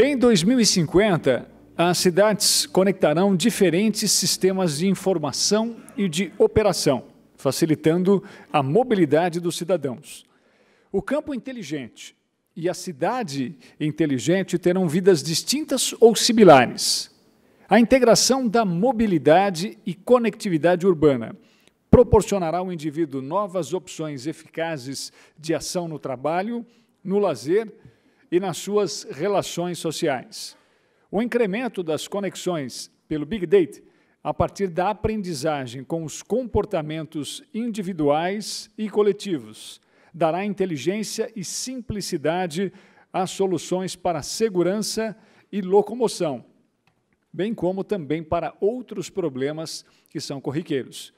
Em 2050, as cidades conectarão diferentes sistemas de informação e de operação, facilitando a mobilidade dos cidadãos. O campo inteligente e a cidade inteligente terão vidas distintas ou similares, a integração da mobilidade e conectividade urbana proporcionará ao indivíduo novas opções eficazes de ação no trabalho, no lazer e nas suas relações sociais. O incremento das conexões pelo Big Data a partir da aprendizagem com os comportamentos individuais e coletivos dará inteligência e simplicidade às soluções para segurança e locomoção bem como também para outros problemas que são corriqueiros.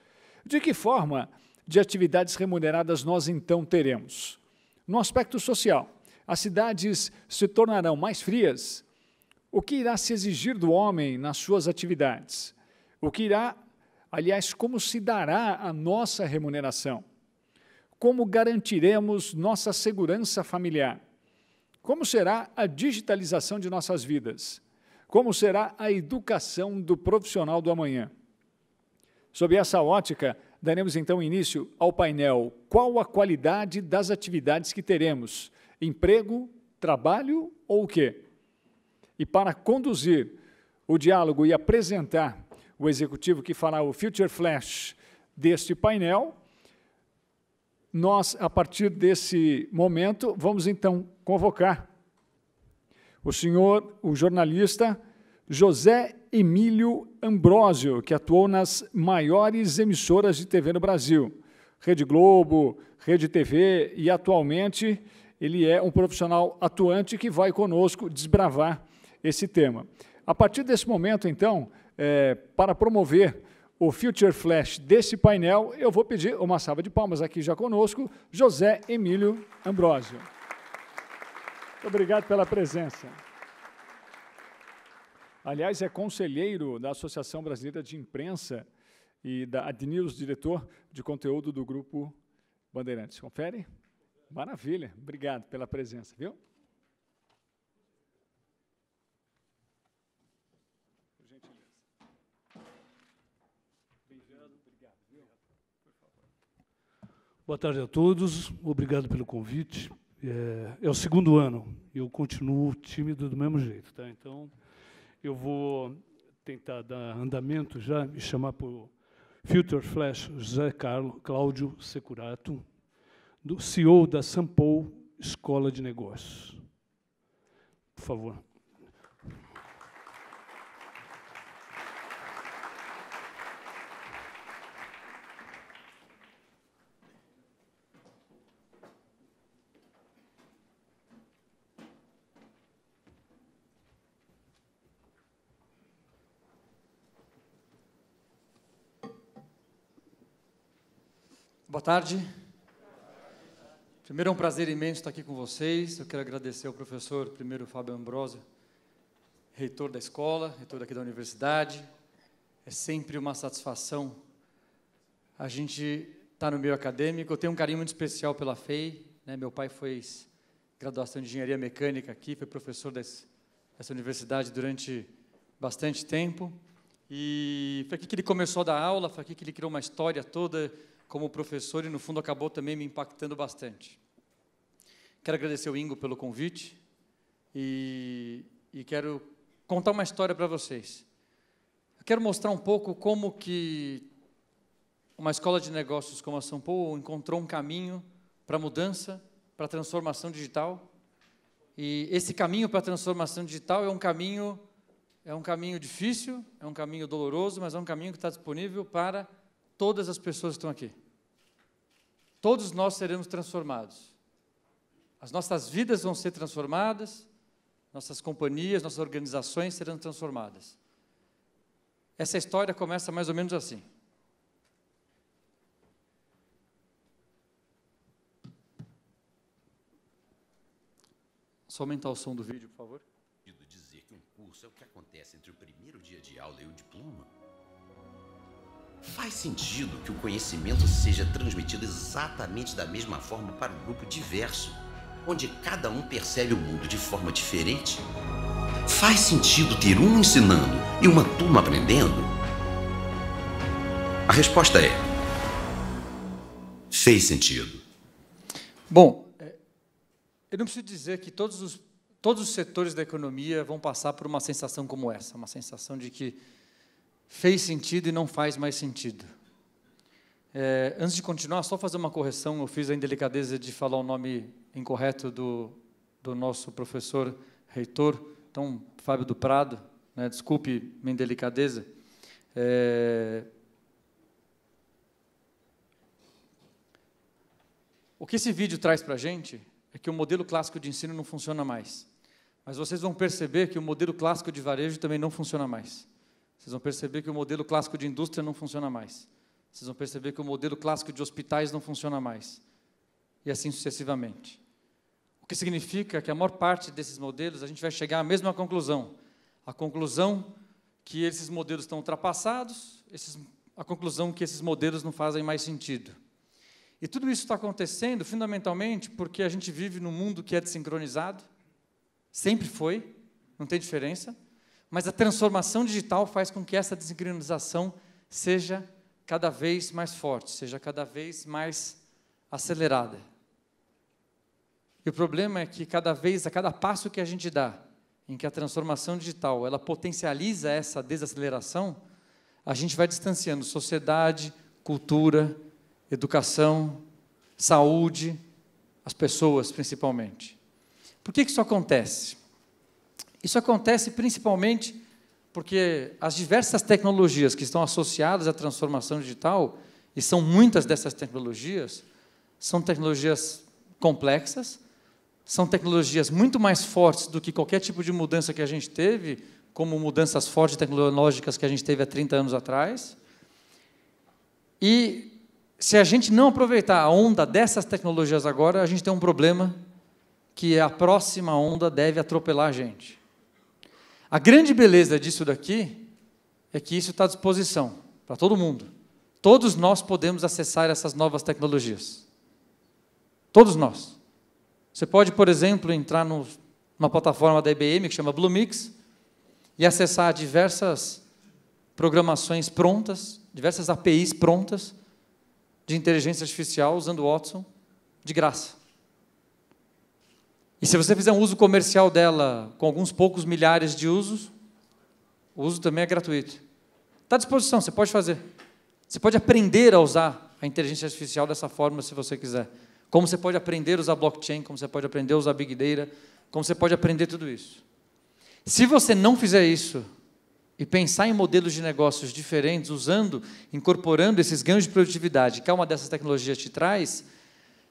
De que forma de atividades remuneradas nós então teremos? No aspecto social, as cidades se tornarão mais frias. O que irá se exigir do homem nas suas atividades? O que irá, aliás, como se dará a nossa remuneração? Como garantiremos nossa segurança familiar? Como será a digitalização de nossas vidas? Como será a educação do profissional do amanhã? Sob essa ótica, daremos então início ao painel Qual a qualidade das atividades que teremos? Emprego, trabalho ou o quê? E para conduzir o diálogo e apresentar o executivo que fará o Future Flash deste painel, nós, a partir desse momento, vamos então convocar o senhor, o jornalista José Emílio Ambrósio, que atuou nas maiores emissoras de TV no Brasil, Rede Globo, Rede TV, e atualmente ele é um profissional atuante que vai conosco desbravar esse tema. A partir desse momento, então, é, para promover o Future Flash desse painel, eu vou pedir uma salva de palmas aqui já conosco, José Emílio Ambrosio. Muito obrigado pela presença. Aliás, é conselheiro da Associação Brasileira de Imprensa e da Adnews, diretor de conteúdo do Grupo Bandeirantes. Confere? Maravilha. Obrigado pela presença, viu? Boa tarde a todos, obrigado pelo convite. É, é, o segundo ano, eu continuo tímido do mesmo jeito, tá? Então, eu vou tentar dar andamento já, me chamar por Filter Flash José Carlos, Cláudio Securato, do CEO da Sampo Escola de Negócios. Por favor. Boa tarde. Primeiro é um prazer imenso estar aqui com vocês. Eu quero agradecer ao professor, primeiro, Fábio Ambrosio, reitor da escola, reitor aqui da universidade. É sempre uma satisfação a gente estar tá no meio acadêmico. Eu tenho um carinho muito especial pela FEI. Né? Meu pai fez graduação de engenharia mecânica aqui, foi professor desse, dessa universidade durante bastante tempo. E foi aqui que ele começou a dar aula, foi aqui que ele criou uma história toda como professor e, no fundo, acabou também me impactando bastante. Quero agradecer ao Ingo pelo convite e, e quero contar uma história para vocês. Eu quero mostrar um pouco como que uma escola de negócios como a São Paulo encontrou um caminho para mudança, para transformação digital. E esse caminho para a transformação digital é um caminho é um caminho difícil, é um caminho doloroso, mas é um caminho que está disponível para todas as pessoas que estão aqui todos nós seremos transformados. As nossas vidas vão ser transformadas, nossas companhias, nossas organizações serão transformadas. Essa história começa mais ou menos assim. Só aumentar o som do vídeo, por favor. Dizer que um curso é o que acontece entre o primeiro dia de aula e o diploma. Faz sentido que o conhecimento seja transmitido exatamente da mesma forma para um grupo diverso, onde cada um percebe o mundo de forma diferente? Faz sentido ter um ensinando e uma turma aprendendo? A resposta é: fez sentido. Bom, é, eu não preciso dizer que todos os, todos os setores da economia vão passar por uma sensação como essa, uma sensação de que fez sentido e não faz mais sentido. É, antes de continuar, só fazer uma correção. Eu fiz a indelicadeza de falar o nome incorreto do, do nosso professor reitor, então, Fábio do Prado. Né, desculpe minha indelicadeza. É, o que esse vídeo traz para a gente é que o modelo clássico de ensino não funciona mais. Mas vocês vão perceber que o modelo clássico de varejo também não funciona mais. Vocês vão perceber que o modelo clássico de indústria não funciona mais. Vocês vão perceber que o modelo clássico de hospitais não funciona mais. E assim sucessivamente. O que significa que a maior parte desses modelos a gente vai chegar à mesma conclusão. A conclusão que esses modelos estão ultrapassados, esses, a conclusão que esses modelos não fazem mais sentido. E tudo isso está acontecendo fundamentalmente porque a gente vive num mundo que é desincronizado, sempre foi, não tem diferença. Mas a transformação digital faz com que essa desincronização seja cada vez mais forte, seja cada vez mais acelerada. E o problema é que cada vez, a cada passo que a gente dá, em que a transformação digital ela potencializa essa desaceleração, a gente vai distanciando sociedade, cultura, educação, saúde, as pessoas principalmente. Por que, que isso acontece? Isso acontece principalmente porque as diversas tecnologias que estão associadas à transformação digital, e são muitas dessas tecnologias, são tecnologias complexas, são tecnologias muito mais fortes do que qualquer tipo de mudança que a gente teve, como mudanças fortes tecnológicas que a gente teve há 30 anos atrás. E se a gente não aproveitar a onda dessas tecnologias agora, a gente tem um problema que a próxima onda deve atropelar a gente. A grande beleza disso daqui é que isso está à disposição para todo mundo. Todos nós podemos acessar essas novas tecnologias. Todos nós. Você pode, por exemplo, entrar no, numa plataforma da IBM que chama Bluemix e acessar diversas programações prontas, diversas APIs prontas de inteligência artificial usando o Watson de graça. E se você fizer um uso comercial dela com alguns poucos milhares de usos, o uso também é gratuito. Está à disposição, você pode fazer. Você pode aprender a usar a inteligência artificial dessa forma se você quiser. Como você pode aprender a usar blockchain, como você pode aprender a usar Big Data, como você pode aprender tudo isso. Se você não fizer isso e pensar em modelos de negócios diferentes, usando, incorporando esses ganhos de produtividade que uma dessas tecnologias te traz,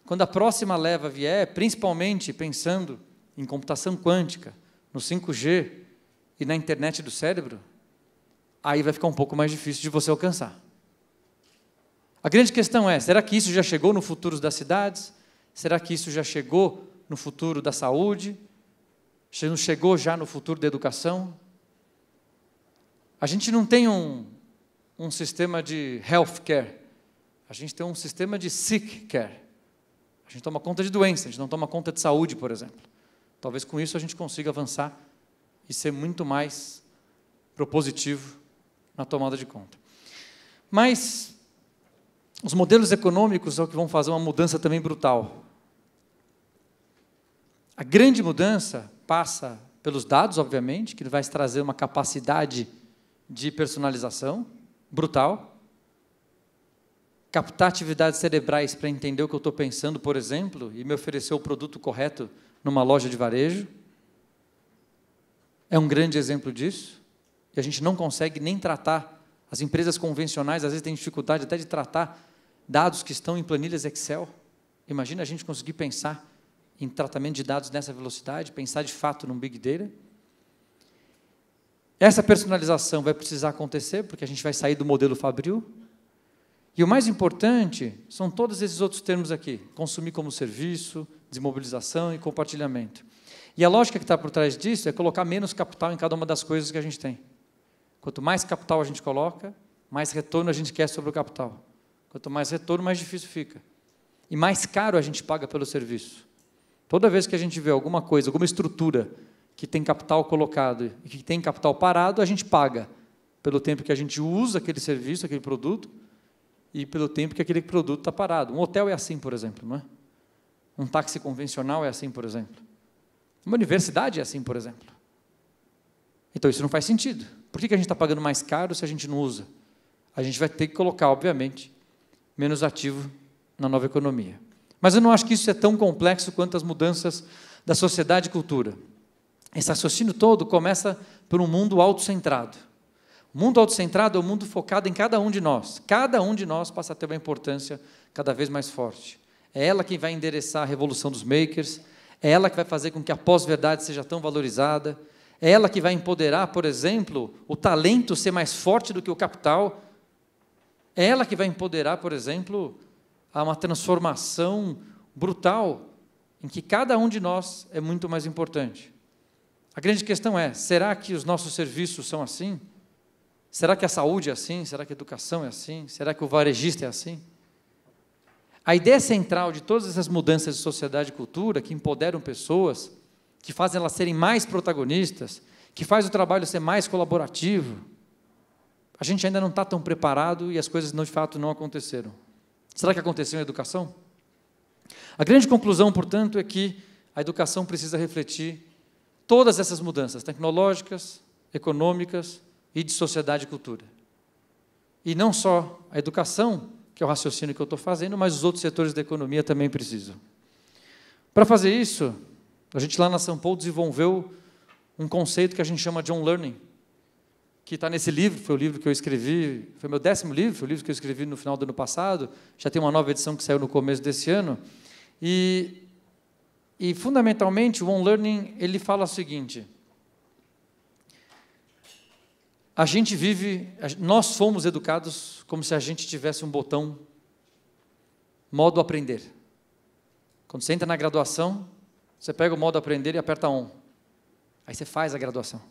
quando a próxima leva vier, principalmente pensando em computação quântica, no 5G e na internet do cérebro, aí vai ficar um pouco mais difícil de você alcançar. A grande questão é: será que isso já chegou no futuro das cidades? Será que isso já chegou no futuro da saúde? Não chegou já no futuro da educação? A gente não tem um, um sistema de health care, a gente tem um sistema de sick care. A gente toma conta de doença, a gente não toma conta de saúde, por exemplo. Talvez com isso a gente consiga avançar e ser muito mais propositivo na tomada de conta. Mas os modelos econômicos é o que vão fazer uma mudança também brutal. A grande mudança passa pelos dados, obviamente, que vai trazer uma capacidade de personalização brutal captar atividades cerebrais para entender o que eu estou pensando, por exemplo, e me oferecer o produto correto numa loja de varejo. É um grande exemplo disso. E a gente não consegue nem tratar. As empresas convencionais às vezes têm dificuldade até de tratar dados que estão em planilhas Excel. Imagina a gente conseguir pensar em tratamento de dados nessa velocidade, pensar de fato num Big Data. Essa personalização vai precisar acontecer, porque a gente vai sair do modelo Fabril, e o mais importante são todos esses outros termos aqui: consumir como serviço, desmobilização e compartilhamento. E a lógica que está por trás disso é colocar menos capital em cada uma das coisas que a gente tem. Quanto mais capital a gente coloca, mais retorno a gente quer sobre o capital. Quanto mais retorno, mais difícil fica. E mais caro a gente paga pelo serviço. Toda vez que a gente vê alguma coisa, alguma estrutura que tem capital colocado e que tem capital parado, a gente paga pelo tempo que a gente usa aquele serviço, aquele produto, e pelo tempo que aquele produto está parado. Um hotel é assim, por exemplo, não é? Um táxi convencional é assim, por exemplo. Uma universidade é assim, por exemplo. Então isso não faz sentido. Por que a gente está pagando mais caro se a gente não usa? A gente vai ter que colocar, obviamente, menos ativo na nova economia. Mas eu não acho que isso é tão complexo quanto as mudanças da sociedade e cultura. Esse raciocínio todo começa por um mundo autocentrado. Mundo autocentrado é o um mundo focado em cada um de nós. Cada um de nós passa a ter uma importância cada vez mais forte. É ela quem vai endereçar a revolução dos makers, é ela que vai fazer com que a pós-verdade seja tão valorizada, é ela que vai empoderar, por exemplo, o talento ser mais forte do que o capital, é ela que vai empoderar, por exemplo, a uma transformação brutal em que cada um de nós é muito mais importante. A grande questão é: será que os nossos serviços são assim? Será que a saúde é assim? Será que a educação é assim? Será que o varejista é assim? A ideia central de todas essas mudanças de sociedade e cultura que empoderam pessoas, que fazem elas serem mais protagonistas, que faz o trabalho ser mais colaborativo, a gente ainda não está tão preparado e as coisas de fato não aconteceram. Será que aconteceu em educação? A grande conclusão, portanto, é que a educação precisa refletir todas essas mudanças tecnológicas, econômicas, e de sociedade e cultura. E não só a educação, que é o raciocínio que eu estou fazendo, mas os outros setores da economia também precisam. Para fazer isso, a gente lá na São Paulo desenvolveu um conceito que a gente chama de on-learning, que está nesse livro, foi o livro que eu escrevi, foi meu décimo livro, foi o livro que eu escrevi no final do ano passado, já tem uma nova edição que saiu no começo desse ano, e, e fundamentalmente o on-learning ele fala o seguinte, a gente vive, nós fomos educados como se a gente tivesse um botão modo aprender. Quando você entra na graduação, você pega o modo aprender e aperta on. Aí você faz a graduação.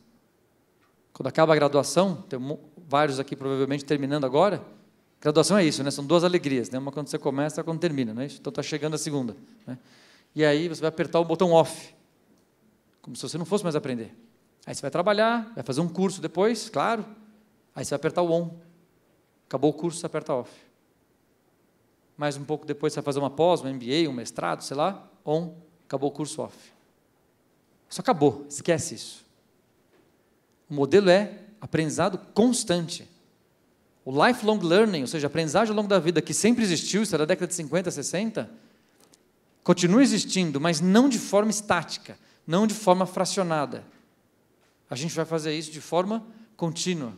Quando acaba a graduação, tem vários aqui provavelmente terminando agora. Graduação é isso, né? São duas alegrias, né? Uma quando você começa, outra quando termina, né? Então está chegando a segunda. Né? E aí você vai apertar o botão off, como se você não fosse mais aprender. Aí você vai trabalhar, vai fazer um curso depois, claro. Aí você vai apertar o on. Acabou o curso, você aperta off. Mais um pouco depois você vai fazer uma pós, um MBA, um mestrado, sei lá, on, acabou o curso off. Isso acabou, esquece isso. O modelo é aprendizado constante. O lifelong learning, ou seja, aprendizagem ao longo da vida, que sempre existiu, isso era é da década de 50, 60, continua existindo, mas não de forma estática, não de forma fracionada. A gente vai fazer isso de forma contínua,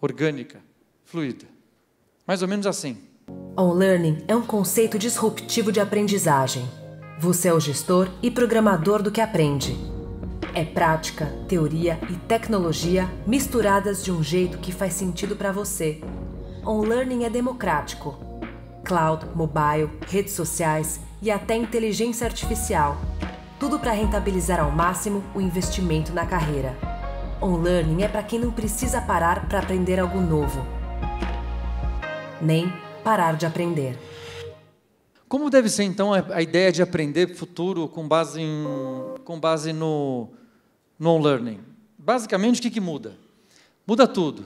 orgânica, fluida. Mais ou menos assim. On-learning é um conceito disruptivo de aprendizagem. Você é o gestor e programador do que aprende. É prática, teoria e tecnologia misturadas de um jeito que faz sentido para você. On-learning é democrático. Cloud, mobile, redes sociais e até inteligência artificial. Tudo para rentabilizar ao máximo o investimento na carreira. On-learning é para quem não precisa parar para aprender algo novo, nem parar de aprender. Como deve ser então a ideia de aprender futuro com base, em, com base no, no on-learning? Basicamente, o que, que muda? Muda tudo.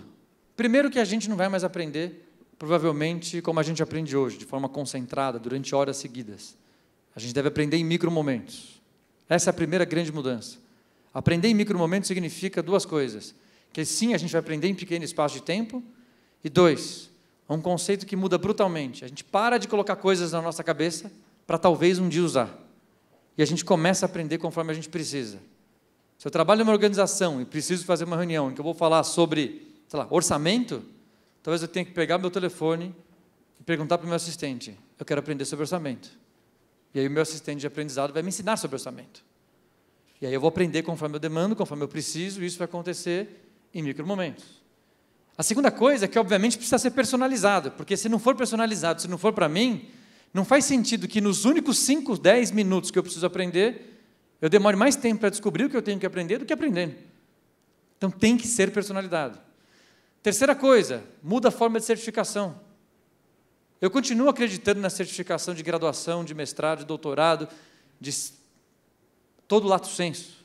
Primeiro, que a gente não vai mais aprender, provavelmente, como a gente aprende hoje, de forma concentrada, durante horas seguidas. A gente deve aprender em micro momentos. Essa é a primeira grande mudança. Aprender em micro momento significa duas coisas. Que sim, a gente vai aprender em pequeno espaço de tempo. E dois, é um conceito que muda brutalmente. A gente para de colocar coisas na nossa cabeça para talvez um dia usar. E a gente começa a aprender conforme a gente precisa. Se eu trabalho uma organização e preciso fazer uma reunião em que eu vou falar sobre, sei lá, orçamento, talvez eu tenha que pegar meu telefone e perguntar para o meu assistente: eu quero aprender sobre orçamento. E aí o meu assistente de aprendizado vai me ensinar sobre orçamento. E aí eu vou aprender conforme eu demando, conforme eu preciso, e isso vai acontecer em micromomentos. A segunda coisa é que, obviamente, precisa ser personalizado, porque se não for personalizado, se não for para mim, não faz sentido que nos únicos 5, 10 minutos que eu preciso aprender, eu demore mais tempo para descobrir o que eu tenho que aprender do que aprendendo. Então tem que ser personalizado. Terceira coisa, muda a forma de certificação. Eu continuo acreditando na certificação de graduação, de mestrado, de doutorado, de todo lato senso.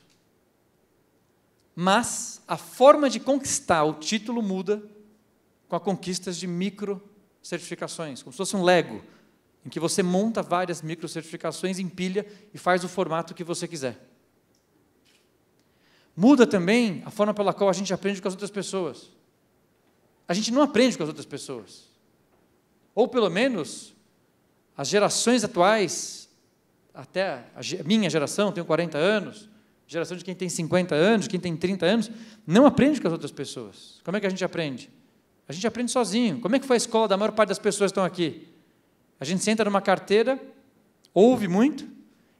Mas a forma de conquistar o título muda com a conquistas de micro certificações, como se fosse um Lego, em que você monta várias micro certificações, empilha e faz o formato que você quiser. Muda também a forma pela qual a gente aprende com as outras pessoas. A gente não aprende com as outras pessoas. Ou pelo menos as gerações atuais até a minha geração, tenho 40 anos, geração de quem tem 50 anos, quem tem 30 anos, não aprende com as outras pessoas. Como é que a gente aprende? A gente aprende sozinho. Como é que foi a escola da maior parte das pessoas que estão aqui? A gente senta numa carteira, ouve muito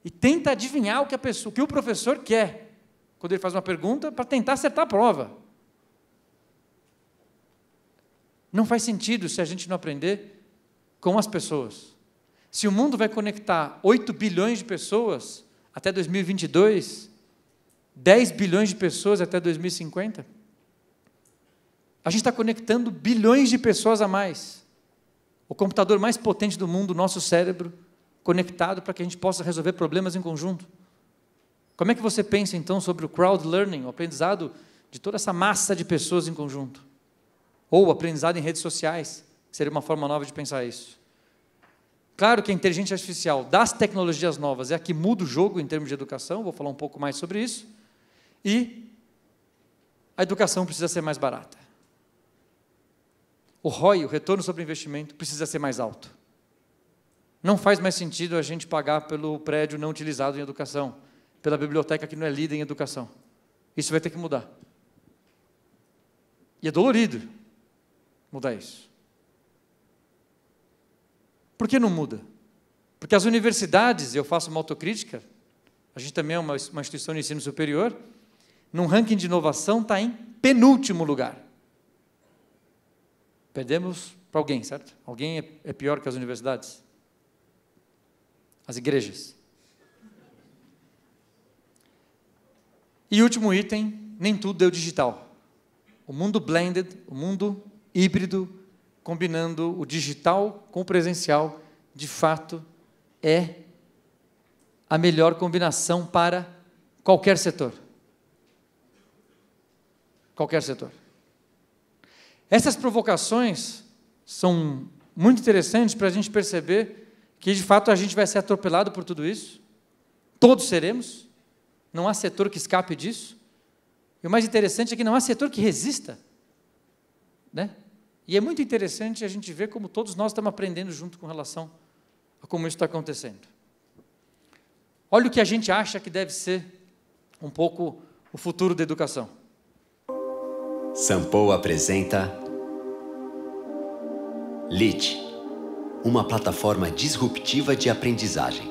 e tenta adivinhar o que, pessoa, o, que o professor quer quando ele faz uma pergunta para tentar acertar a prova. Não faz sentido se a gente não aprender com as pessoas. Se o mundo vai conectar 8 bilhões de pessoas até 2022, 10 bilhões de pessoas até 2050, a gente está conectando bilhões de pessoas a mais. O computador mais potente do mundo, o nosso cérebro, conectado para que a gente possa resolver problemas em conjunto. Como é que você pensa então sobre o crowd learning, o aprendizado de toda essa massa de pessoas em conjunto? Ou o aprendizado em redes sociais, que seria uma forma nova de pensar isso. Claro que a inteligência artificial das tecnologias novas é a que muda o jogo em termos de educação, vou falar um pouco mais sobre isso. E a educação precisa ser mais barata. O ROI, o retorno sobre investimento, precisa ser mais alto. Não faz mais sentido a gente pagar pelo prédio não utilizado em educação, pela biblioteca que não é líder em educação. Isso vai ter que mudar. E é dolorido mudar isso. Por que não muda? Porque as universidades, eu faço uma autocrítica, a gente também é uma, uma instituição de ensino superior, num ranking de inovação está em penúltimo lugar. Perdemos para alguém, certo? Alguém é, é pior que as universidades? As igrejas. E último item, nem tudo deu é digital. O mundo blended, o mundo híbrido, combinando o digital com o presencial, de fato, é a melhor combinação para qualquer setor. Qualquer setor. Essas provocações são muito interessantes para a gente perceber que, de fato, a gente vai ser atropelado por tudo isso. Todos seremos. Não há setor que escape disso. E o mais interessante é que não há setor que resista. Né? E é muito interessante a gente ver como todos nós estamos aprendendo junto com relação a como isso está acontecendo. Olha o que a gente acha que deve ser um pouco o futuro da educação. Sampo apresenta LIT, uma plataforma disruptiva de aprendizagem.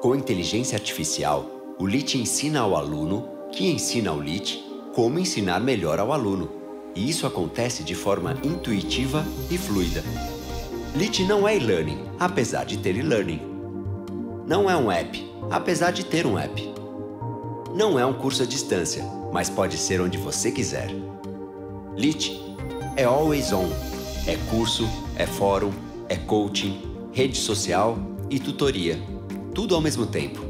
Com inteligência artificial, o LIT ensina ao aluno, que ensina ao LIT, como ensinar melhor ao aluno. E isso acontece de forma intuitiva e fluida. Lit não é e-learning, apesar de ter e-learning. Não é um app, apesar de ter um app. Não é um curso à distância, mas pode ser onde você quiser. Lit é always on. É curso, é fórum, é coaching, rede social e tutoria. Tudo ao mesmo tempo.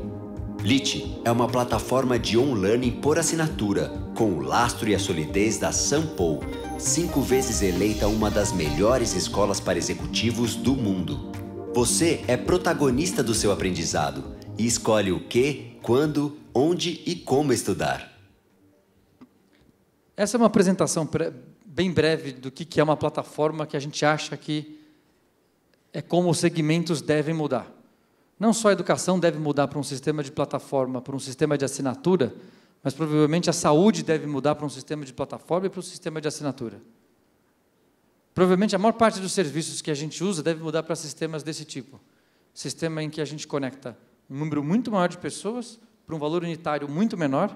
Lite é uma plataforma de online por assinatura, com o lastro e a solidez da Sampo, cinco vezes eleita uma das melhores escolas para executivos do mundo. Você é protagonista do seu aprendizado e escolhe o que, quando, onde e como estudar. Essa é uma apresentação bem breve do que é uma plataforma que a gente acha que é como os segmentos devem mudar. Não só a educação deve mudar para um sistema de plataforma, para um sistema de assinatura, mas provavelmente a saúde deve mudar para um sistema de plataforma e para um sistema de assinatura. Provavelmente a maior parte dos serviços que a gente usa deve mudar para sistemas desse tipo. Sistema em que a gente conecta um número muito maior de pessoas para um valor unitário muito menor,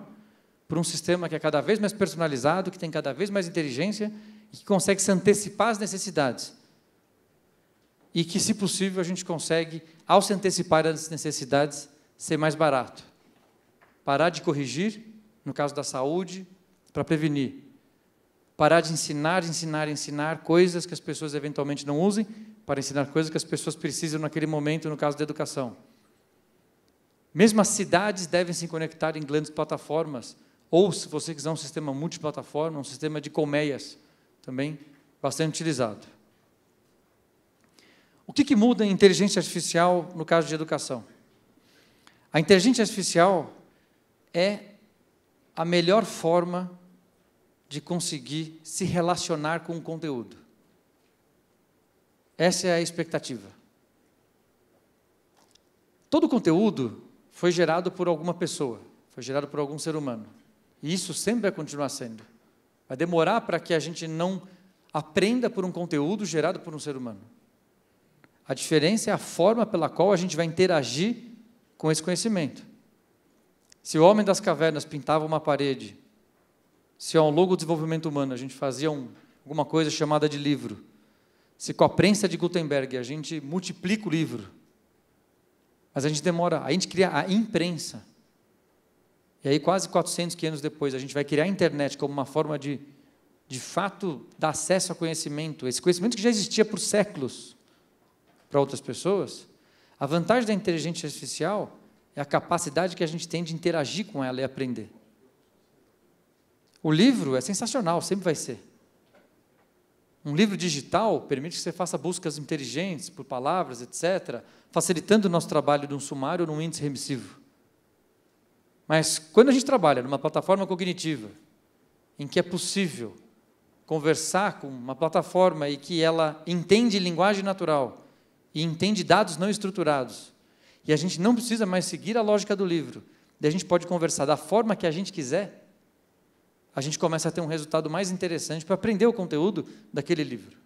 para um sistema que é cada vez mais personalizado, que tem cada vez mais inteligência e que consegue se antecipar às necessidades. E que, se possível, a gente consegue ao se antecipar às necessidades, ser mais barato. Parar de corrigir, no caso da saúde, para prevenir. Parar de ensinar, ensinar, ensinar coisas que as pessoas eventualmente não usem, para ensinar coisas que as pessoas precisam naquele momento, no caso da educação. Mesmo as cidades devem se conectar em grandes plataformas, ou se você quiser um sistema multiplataforma, um sistema de colmeias, também bastante utilizado. O que, que muda em inteligência artificial no caso de educação? A inteligência artificial é a melhor forma de conseguir se relacionar com o conteúdo. Essa é a expectativa. Todo conteúdo foi gerado por alguma pessoa, foi gerado por algum ser humano. E isso sempre vai continuar sendo. Vai demorar para que a gente não aprenda por um conteúdo gerado por um ser humano. A diferença é a forma pela qual a gente vai interagir com esse conhecimento. Se o homem das cavernas pintava uma parede, se ao longo do desenvolvimento humano a gente fazia um, alguma coisa chamada de livro, se com a prensa de Gutenberg a gente multiplica o livro, mas a gente demora, a gente cria a imprensa. E aí, quase 400, 500 depois, a gente vai criar a internet como uma forma de, de fato, dar acesso a conhecimento, esse conhecimento que já existia por séculos para outras pessoas, a vantagem da inteligência artificial é a capacidade que a gente tem de interagir com ela e aprender. O livro é sensacional, sempre vai ser. Um livro digital permite que você faça buscas inteligentes por palavras, etc., facilitando o nosso trabalho de um sumário ou de um índice remissivo. Mas quando a gente trabalha numa plataforma cognitiva, em que é possível conversar com uma plataforma e que ela entende linguagem natural, e entende dados não estruturados. E a gente não precisa mais seguir a lógica do livro. E a gente pode conversar da forma que a gente quiser. A gente começa a ter um resultado mais interessante para aprender o conteúdo daquele livro.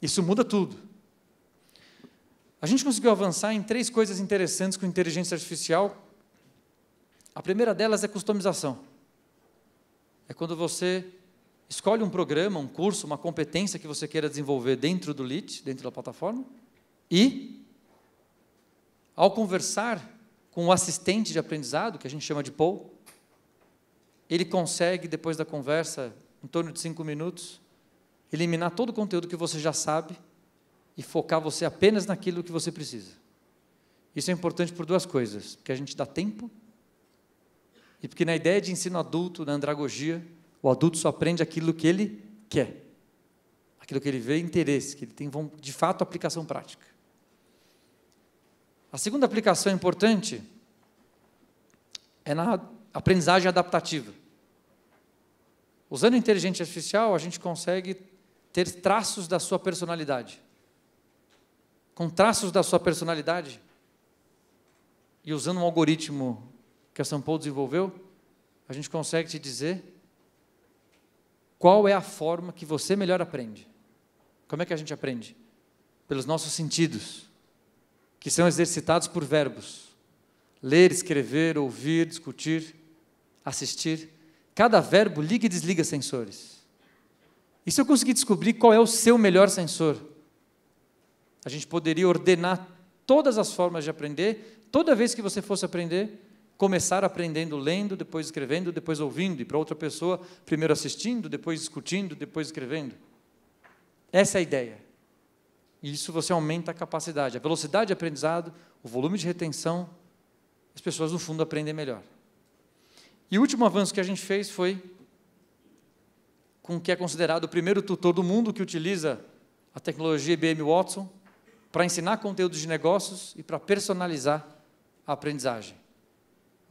Isso muda tudo. A gente conseguiu avançar em três coisas interessantes com inteligência artificial. A primeira delas é customização. É quando você escolhe um programa, um curso, uma competência que você queira desenvolver dentro do LIT, dentro da plataforma, e, ao conversar com o assistente de aprendizado, que a gente chama de Paul, ele consegue, depois da conversa, em torno de cinco minutos, eliminar todo o conteúdo que você já sabe e focar você apenas naquilo que você precisa. Isso é importante por duas coisas: porque a gente dá tempo e porque, na ideia de ensino adulto, na andragogia, o adulto só aprende aquilo que ele quer, aquilo que ele vê interesse, que ele tem de fato aplicação prática. A segunda aplicação importante é na aprendizagem adaptativa. Usando inteligência artificial, a gente consegue ter traços da sua personalidade. Com traços da sua personalidade, e usando um algoritmo que a Sampo desenvolveu, a gente consegue te dizer qual é a forma que você melhor aprende? Como é que a gente aprende? Pelos nossos sentidos, que são exercitados por verbos: ler, escrever, ouvir, discutir, assistir. Cada verbo liga e desliga sensores. E se eu conseguir descobrir qual é o seu melhor sensor? A gente poderia ordenar todas as formas de aprender, toda vez que você fosse aprender, começar aprendendo lendo, depois escrevendo, depois ouvindo, e para outra pessoa, primeiro assistindo, depois discutindo, depois escrevendo. Essa é a ideia. E isso você aumenta a capacidade, a velocidade de aprendizado, o volume de retenção, as pessoas no fundo aprendem melhor. E o último avanço que a gente fez foi com o que é considerado o primeiro tutor do mundo que utiliza a tecnologia IBM Watson para ensinar conteúdos de negócios e para personalizar a aprendizagem.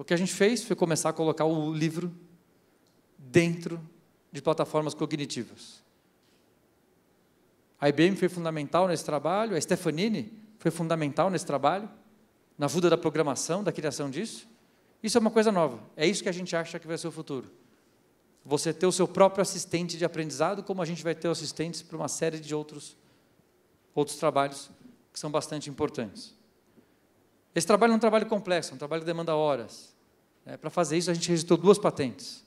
O que a gente fez foi começar a colocar o livro dentro de plataformas cognitivas. A IBM foi fundamental nesse trabalho, a Stefanini foi fundamental nesse trabalho, na ajuda da programação, da criação disso. Isso é uma coisa nova. É isso que a gente acha que vai ser o futuro. Você ter o seu próprio assistente de aprendizado, como a gente vai ter assistentes para uma série de outros, outros trabalhos que são bastante importantes. Esse trabalho é um trabalho complexo, é um trabalho que demanda horas. É, Para fazer isso, a gente registrou duas patentes.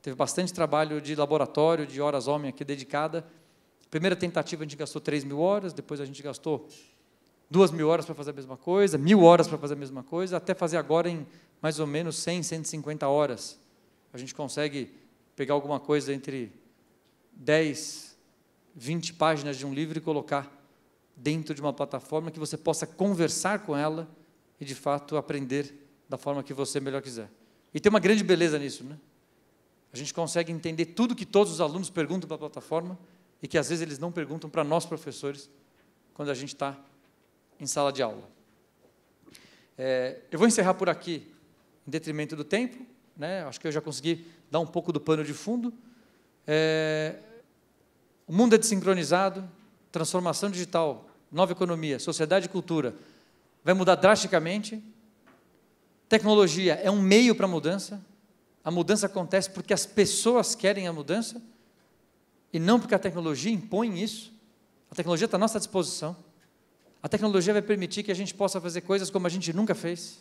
Teve bastante trabalho de laboratório, de horas homem aqui dedicada. Primeira tentativa a gente gastou 3 mil horas, depois a gente gastou duas mil horas para fazer a mesma coisa, mil horas para fazer a mesma coisa, até fazer agora em mais ou menos 100, 150 horas. A gente consegue pegar alguma coisa entre 10, 20 páginas de um livro e colocar dentro de uma plataforma que você possa conversar com ela e de fato aprender da forma que você melhor quiser. E tem uma grande beleza nisso, né? A gente consegue entender tudo que todos os alunos perguntam para a plataforma e que às vezes eles não perguntam para nós professores quando a gente está em sala de aula. É, eu vou encerrar por aqui, em detrimento do tempo, né? Acho que eu já consegui dar um pouco do pano de fundo. É, o mundo é desincronizado, transformação digital, nova economia, sociedade e cultura vai mudar drasticamente. Tecnologia é um meio para a mudança. A mudança acontece porque as pessoas querem a mudança e não porque a tecnologia impõe isso. A tecnologia está à nossa disposição. A tecnologia vai permitir que a gente possa fazer coisas como a gente nunca fez.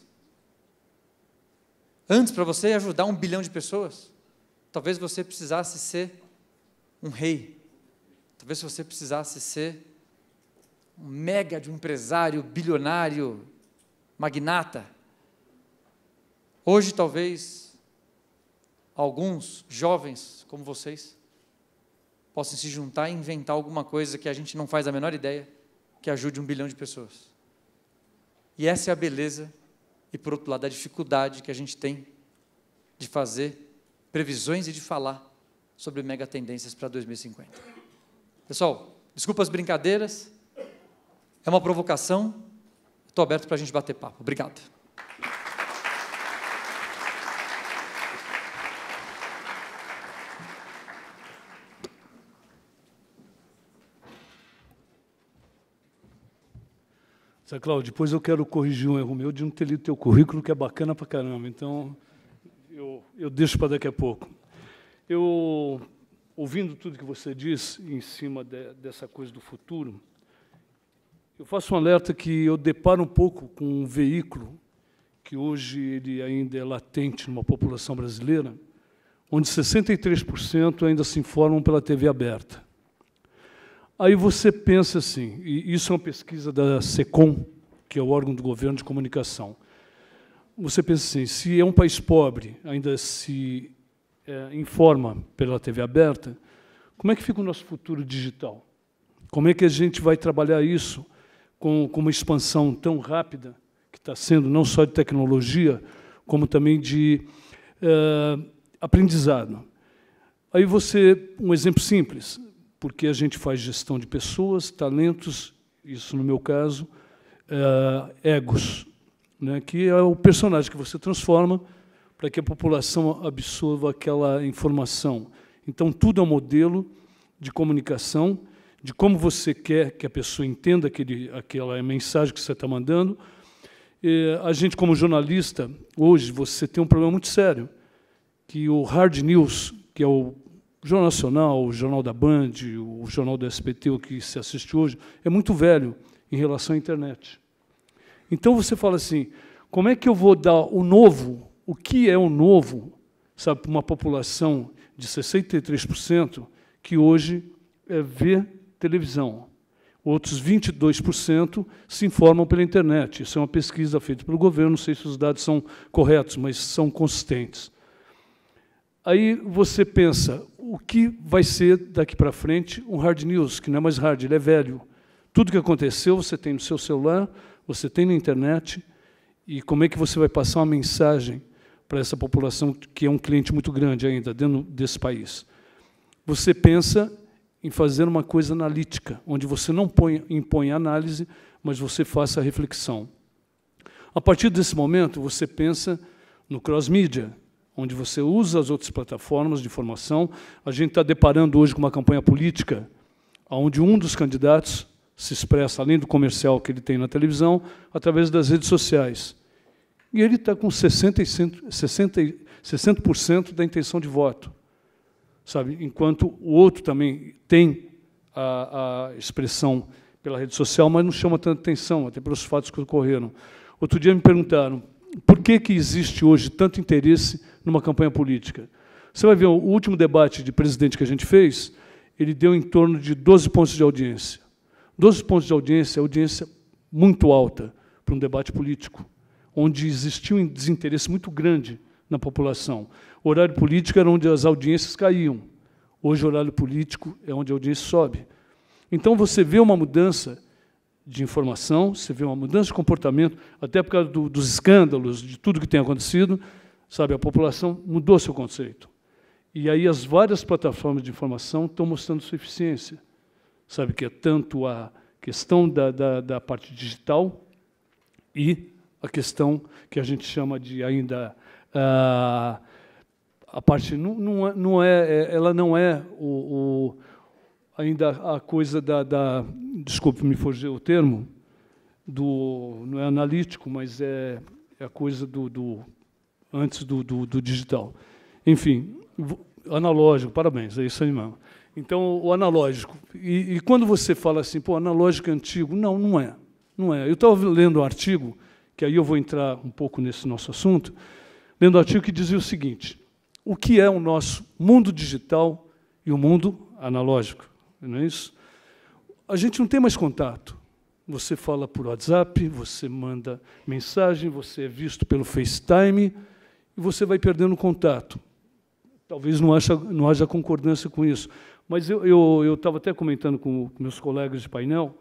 Antes, para você ajudar um bilhão de pessoas, talvez você precisasse ser um rei. Talvez você precisasse ser um mega de um empresário, bilionário, magnata. Hoje, talvez, alguns jovens como vocês possam se juntar e inventar alguma coisa que a gente não faz a menor ideia que ajude um bilhão de pessoas. E essa é a beleza e, por outro lado, a dificuldade que a gente tem de fazer previsões e de falar sobre mega tendências para 2050. Pessoal, desculpa as brincadeiras. É uma provocação. Estou aberto para a gente bater papo. Obrigado. Zé Cláudio, depois eu quero corrigir um erro meu de não ter lido teu currículo, que é bacana pra caramba. Então, eu, eu deixo para daqui a pouco. Eu, ouvindo tudo que você disse em cima de, dessa coisa do futuro, eu faço um alerta que eu deparo um pouco com um veículo que hoje ele ainda é latente numa população brasileira, onde 63% ainda se informam pela TV aberta. Aí você pensa assim, e isso é uma pesquisa da SECOM, que é o órgão do governo de comunicação. Você pensa assim, se é um país pobre, ainda se é, informa pela TV aberta, como é que fica o nosso futuro digital? Como é que a gente vai trabalhar isso? com, com uma expansão tão rápida que está sendo, não só de tecnologia, como também de eh, aprendizado. Aí você, um exemplo simples, porque a gente faz gestão de pessoas, talentos, isso no meu caso, eh, egos, né, que é o personagem que você transforma para que a população absorva aquela informação. Então, tudo é um modelo de comunicação de como você quer que a pessoa entenda aquele, aquela mensagem que você está mandando. E a gente, como jornalista, hoje você tem um problema muito sério, que o hard news, que é o Jornal Nacional, o Jornal da Band, o Jornal do SPT, o que se assiste hoje, é muito velho em relação à internet. Então você fala assim, como é que eu vou dar o novo, o que é o novo, sabe, para uma população de 63% que hoje é, vê televisão. Outros 22% se informam pela internet. Isso é uma pesquisa feita pelo governo, não sei se os dados são corretos, mas são consistentes. Aí você pensa, o que vai ser daqui para frente um hard news, que não é mais hard, ele é velho. Tudo que aconteceu você tem no seu celular, você tem na internet, e como é que você vai passar uma mensagem para essa população que é um cliente muito grande ainda dentro desse país? Você pensa em fazer uma coisa analítica, onde você não põe, impõe análise, mas você faça a reflexão. A partir desse momento, você pensa no cross-mídia, onde você usa as outras plataformas de informação. A gente está deparando hoje com uma campanha política, onde um dos candidatos se expressa, além do comercial que ele tem na televisão, através das redes sociais. E ele está com 60%, 60, 60 da intenção de voto sabe? Enquanto o outro também tem a, a expressão pela rede social, mas não chama tanta atenção, até pelos fatos que ocorreram. Outro dia me perguntaram por que, que existe hoje tanto interesse numa campanha política. Você vai ver, o último debate de presidente que a gente fez, ele deu em torno de 12 pontos de audiência. 12 pontos de audiência é audiência muito alta para um debate político, onde existia um desinteresse muito grande na população. O horário político era onde as audiências caíam. Hoje, o horário político é onde a audiência sobe. Então, você vê uma mudança de informação, você vê uma mudança de comportamento, até por causa do, dos escândalos, de tudo que tem acontecido, sabe, a população mudou seu conceito. E aí as várias plataformas de informação estão mostrando sua eficiência. Sabe, que é tanto a questão da, da, da parte digital e a questão que a gente chama de ainda Uh, a parte é, não, não, é, não é, ela não é o, o ainda a coisa da, da desculpe me forjei o termo do não é analítico mas é, é a coisa do, do antes do, do, do, digital enfim analógico parabéns é isso aí mesmo então o analógico e, e quando você fala assim pô analógico é antigo não não é não é eu estava lendo um artigo que aí eu vou entrar um pouco nesse nosso assunto lendo um artigo que dizia o seguinte: o que é o nosso mundo digital e o mundo analógico? Não é isso? A gente não tem mais contato. Você fala por WhatsApp, você manda mensagem, você é visto pelo FaceTime e você vai perdendo contato. Talvez não haja, não haja concordância com isso. Mas eu estava até comentando com meus colegas de painel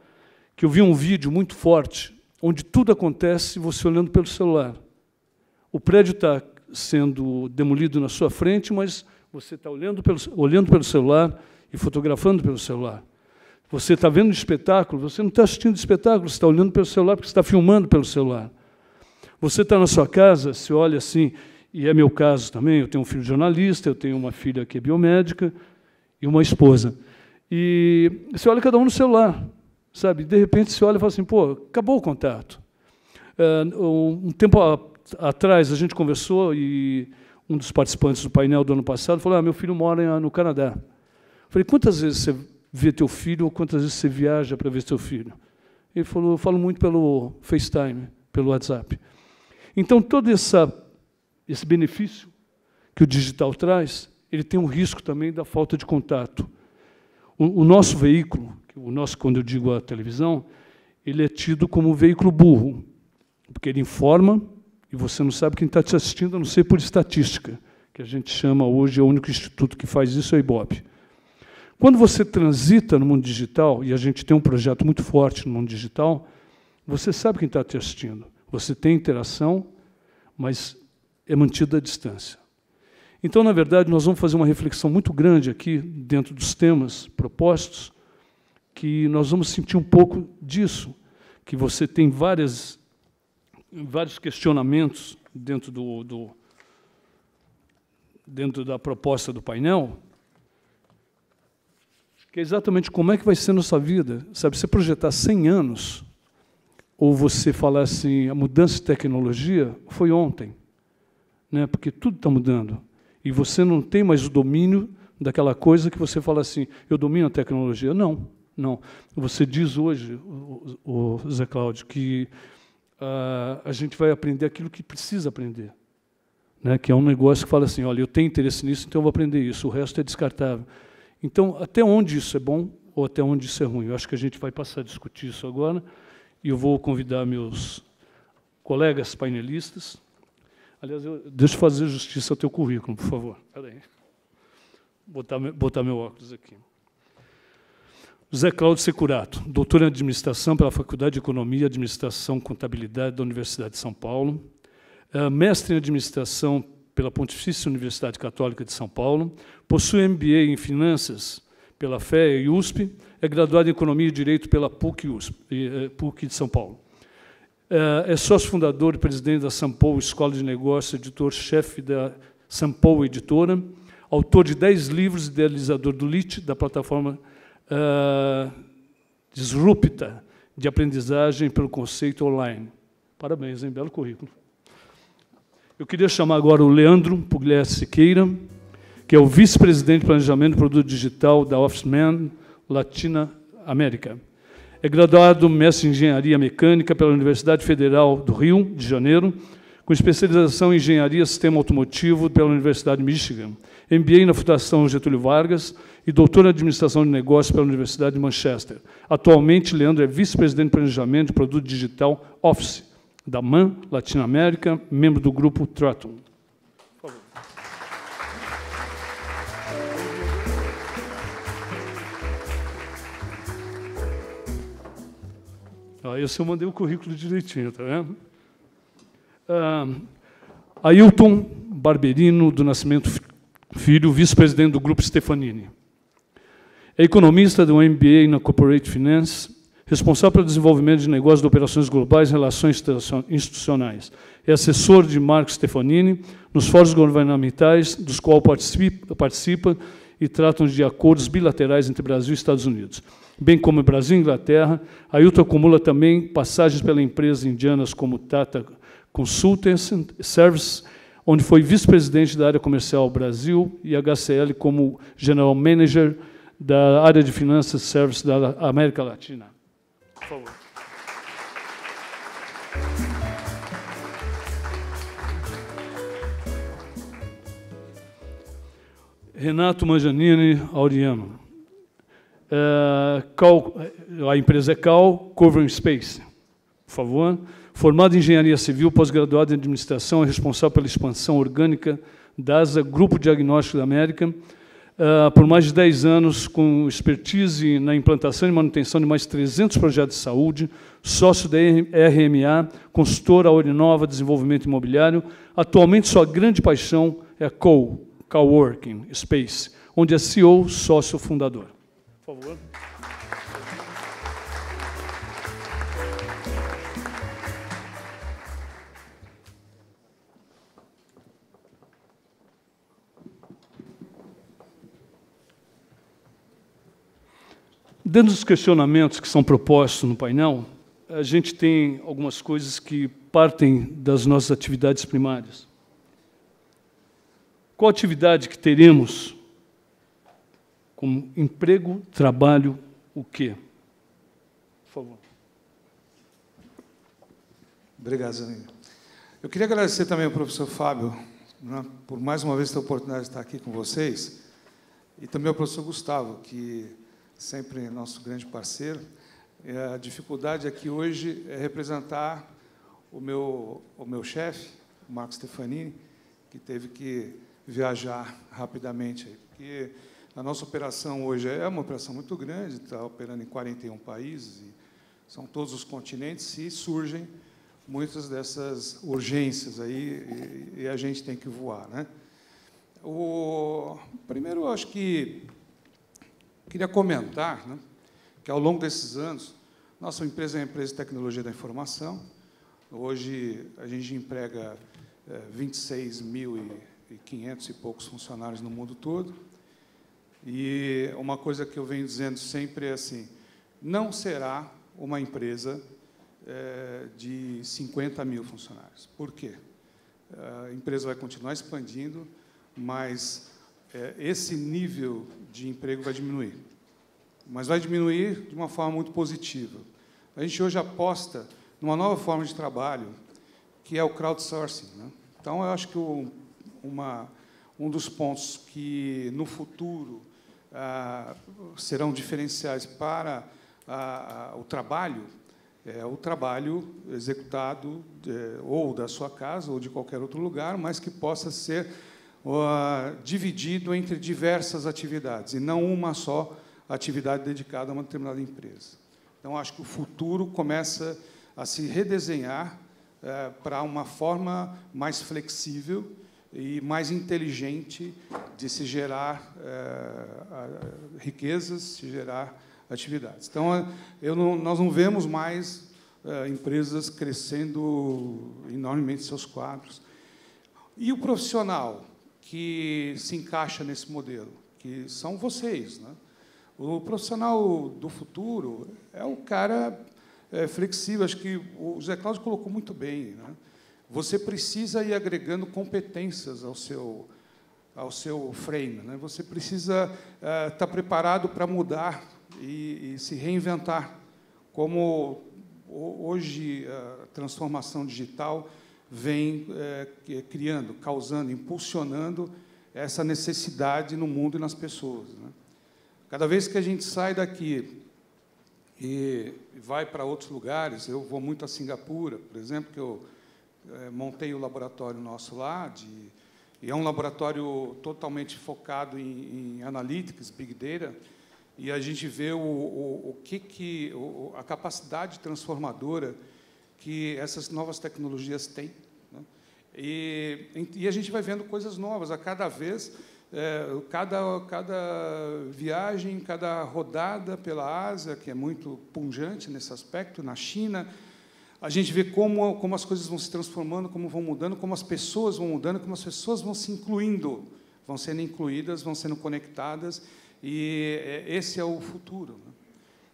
que eu vi um vídeo muito forte onde tudo acontece você olhando pelo celular o prédio está sendo demolido na sua frente, mas você está olhando pelo, olhando pelo celular e fotografando pelo celular. Você está vendo espetáculo, você não está assistindo espetáculo, você está olhando pelo celular porque está filmando pelo celular. Você está na sua casa, se olha assim, e é meu caso também, eu tenho um filho jornalista, eu tenho uma filha que é biomédica e uma esposa. E você olha cada um no celular, sabe? De repente você olha e fala assim, pô, acabou o contato. Uh, um tempo atrás a gente conversou e um dos participantes do painel do ano passado falou: ah, meu filho mora no Canadá. Eu falei: quantas vezes você vê teu filho ou quantas vezes você viaja para ver teu filho? Ele falou: eu falo muito pelo FaceTime, pelo WhatsApp. Então todo essa, esse benefício que o digital traz, ele tem um risco também da falta de contato. O, o nosso veículo, o nosso quando eu digo a televisão, ele é tido como um veículo burro, porque ele informa, você não sabe quem está te assistindo, a não ser por estatística, que a gente chama hoje, é o único instituto que faz isso, é o IBOP. Quando você transita no mundo digital, e a gente tem um projeto muito forte no mundo digital, você sabe quem está te assistindo. Você tem interação, mas é mantida a distância. Então, na verdade, nós vamos fazer uma reflexão muito grande aqui, dentro dos temas propostos, que nós vamos sentir um pouco disso, que você tem várias vários questionamentos dentro, do, do, dentro da proposta do painel, que é exatamente como é que vai ser nossa vida. Sabe, você projetar 100 anos, ou você falar assim, a mudança de tecnologia foi ontem, né? porque tudo está mudando, e você não tem mais o domínio daquela coisa que você fala assim, eu domino a tecnologia. Não, não. Você diz hoje, o, o Zé Cláudio, que uh, a gente vai aprender aquilo que precisa aprender. Né? Que é um negócio que fala assim: olha, eu tenho interesse nisso, então eu vou aprender isso, o resto é descartável. Então, até onde isso é bom ou até onde isso é ruim? Eu acho que a gente vai passar a discutir isso agora e eu vou convidar meus colegas painelistas. Aliás, eu, deixa eu fazer justiça ao teu currículo, por favor. Espera aí. Botar, botar meu óculos aqui. José Cláudio Securato, doutor em administração pela Faculdade de Economia, Administração e Contabilidade da Universidade de São Paulo, é, mestre em administração pela Pontifícia Universidade Católica de São Paulo, possui MBA em finanças pela FEA e USP, é graduado em Economia e Direito pela PUC, USP, é, PUC de São Paulo. É, é sócio fundador e presidente da Sampo Escola de Negócios, editor-chefe da Sampo Editora, autor de 10 livros, idealizador do LIT, da plataforma uh, disrupta de aprendizagem pelo conceito online. Parabéns, hein? Belo currículo. Eu queria chamar agora o Leandro Pugliese Siqueira, que é o vice-presidente de planejamento e produto digital da Offsman Latina América. É graduado mestre em engenharia mecânica pela Universidade Federal do Rio de Janeiro, com especialização em engenharia e sistema automotivo pela Universidade de Michigan, MBA na Fundação Getúlio Vargas e doutor em administração de negócios pela Universidade de Manchester. Atualmente, Leandro é vice-presidente de planejamento de produto digital Office, da MAN Latinoamérica, membro do grupo Traton. Ah, esse eu mandei o currículo direitinho, tá vendo? Uh, Ailton Barberino do Nascimento Filho, vice-presidente do Grupo Stefanini. É economista do MBA na Corporate Finance, responsável pelo desenvolvimento de negócios de operações globais e relações institucionais. É assessor de Marco Stefanini nos fóruns governamentais, dos quais participa, participa e tratam de acordos bilaterais entre Brasil e Estados Unidos. Bem como Brasil e Inglaterra, Ailton acumula também passagens pela empresa indianas como Tata Consulting Services, onde foi vice-presidente da área comercial Brasil e HCL como General Manager da área de Finanças serviços da América Latina. Por favor. Renato Mangianini Auriano. É, a empresa é Cal Covering Space. Por favor. Formado em engenharia civil, pós-graduado em administração, é responsável pela expansão orgânica da ASA, Grupo Diagnóstico da América, Uh, por mais de 10 anos com expertise na implantação e manutenção de mais de 300 projetos de saúde, sócio da RMA, consultora Orinova Desenvolvimento Imobiliário. Atualmente, sua grande paixão é a Co, Coworking Space, onde é CEO, sócio fundador. Por favor. Dentro dos questionamentos que são propostos no painel, a gente tem algumas coisas que partem das nossas atividades primárias. Qual atividade que teremos como emprego, trabalho, o quê? Por favor. Obrigado, Zaninho. Eu queria agradecer também ao professor Fábio né, por mais uma vez ter a oportunidade de estar aqui com vocês e também ao professor Gustavo, que sempre nosso grande parceiro. E é, a dificuldade aqui hoje é representar o meu, o meu chefe, o Marco Stefanini, que teve que viajar rapidamente. Porque a nossa operação hoje é uma operação muito grande, está operando em 41 países, são todos os continentes, e surgem muitas dessas urgências aí, e, e a gente tem que voar. Né? O, primeiro, acho que Queria comentar né, que, ao longo desses anos, nossa empresa é uma empresa de tecnologia da informação. Hoje, a gente emprega é, eh, 26 mil e 500 e poucos funcionários no mundo todo. E uma coisa que eu venho dizendo sempre é assim, não será uma empresa é, de 50 mil funcionários. Por quê? A empresa vai continuar expandindo, mas é, esse nível de emprego vai diminuir. Mas vai diminuir de uma forma muito positiva. A gente hoje aposta numa nova forma de trabalho, que é o crowdsourcing. Né? Então, eu acho que o, uma, um dos pontos que, no futuro, ah, serão diferenciais para ah, o trabalho é o trabalho executado de, é, ou da sua casa ou de qualquer outro lugar, mas que possa ser uh, dividido entre diversas atividades, e não uma só atividade dedicada a uma determinada empresa. Então, acho que o futuro começa a se redesenhar uh, para uma forma mais flexível e mais inteligente de se gerar uh, riquezas, se gerar atividades. Então, eh, não, nós não vemos mais uh, empresas crescendo enormemente seus quadros. E o profissional? que se encaixa nesse modelo, que são vocês. Né? O profissional do futuro é um cara é, flexível, acho que o Zé Cláudio colocou muito bem. Né? Você precisa ir agregando competências ao seu, ao seu frame, né? você precisa estar é, tá preparado para mudar e, e, se reinventar, como hoje a transformação digital vem é, criando, causando, impulsionando essa necessidade no mundo e nas pessoas. Né? Cada vez que a gente sai daqui e vai para outros lugares, eu vou muito a Singapura, por exemplo, que eu é, montei o laboratório nosso lá, de, e é um laboratório totalmente focado em, em analytics, big data, e a gente vê o, o, o que, que o, a capacidade transformadora que essas novas tecnologias têm. Né? E, e, a gente vai vendo coisas novas a cada vez, é, cada, cada viagem, cada rodada pela Ásia, que é muito punjante nesse aspecto, na China, a gente vê como, como as coisas vão se transformando, como vão mudando, como as pessoas vão mudando, como as pessoas vão se incluindo, vão sendo incluídas, vão sendo conectadas, e é, esse é o futuro. Né?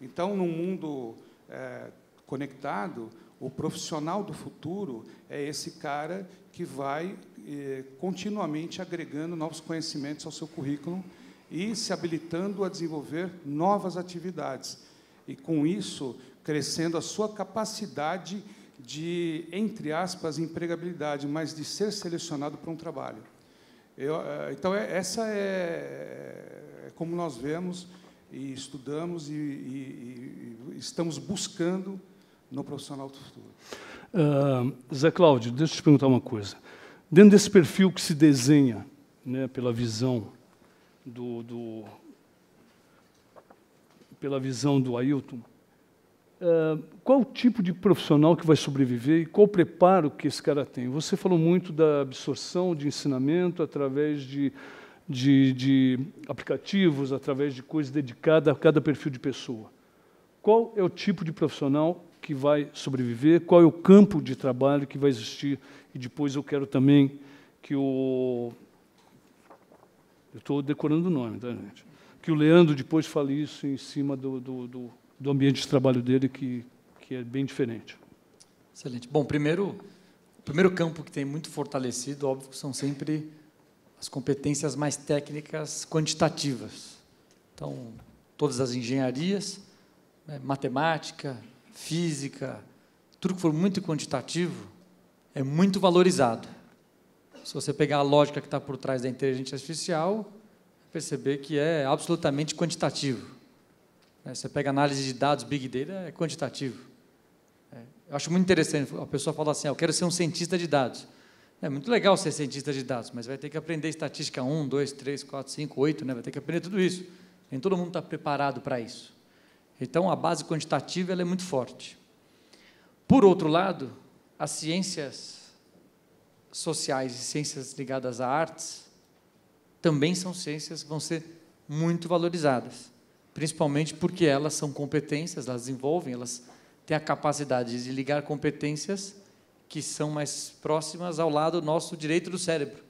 Então, num mundo é, conectado, o profissional do futuro é esse cara que vai eh, continuamente agregando novos conhecimentos ao seu currículo e se habilitando a desenvolver novas atividades. E, com isso, crescendo a sua capacidade de, entre aspas, empregabilidade, mas de ser selecionado para um trabalho. Eu, eh, então, é, essa é, é, como nós vemos e estudamos e, e, e estamos buscando no profissional do futuro. Uh, Zé Cláudio, deixa eu te perguntar uma coisa. Dentro desse perfil que se desenha, né, pela visão do, do pela visão do Ailton, uh, qual o tipo de profissional que vai sobreviver e qual o preparo que esse cara tem? Você falou muito da absorção de ensinamento através de, de, de aplicativos, através de coisas dedicadas a cada perfil de pessoa. Qual é o tipo de profissional que vai sobreviver, qual é o campo de trabalho que vai existir. E depois eu quero também que o. Eu estou decorando o nome, tá, gente? Que o Leandro depois fale isso em cima do, do, do, do ambiente de trabalho dele, que, que é bem diferente. Excelente. Bom, primeiro, o primeiro campo que tem muito fortalecido, óbvio, são sempre as competências mais técnicas quantitativas. Então, todas as engenharias, né, matemática, física, tudo que for muito quantitativo, é muito valorizado. Se você pegar a lógica que está por trás da inteligência artificial, perceber que é absolutamente quantitativo. É, você pega análise de dados, Big Data, é quantitativo. É, eu acho muito interessante, a pessoa fala assim, ah, eu quero ser um cientista de dados. É muito legal ser cientista de dados, mas vai ter que aprender estatística 1, 2, 3, 4, 5, 8, né? vai ter que aprender tudo isso. Nem todo mundo está preparado para isso. Então, a base quantitativa ela é muito forte. Por outro lado, as ciências sociais e ciências ligadas a artes também são ciências que vão ser muito valorizadas, principalmente porque elas são competências, elas envolvem, elas têm a capacidade de ligar competências que são mais próximas ao lado nosso direito do cérebro,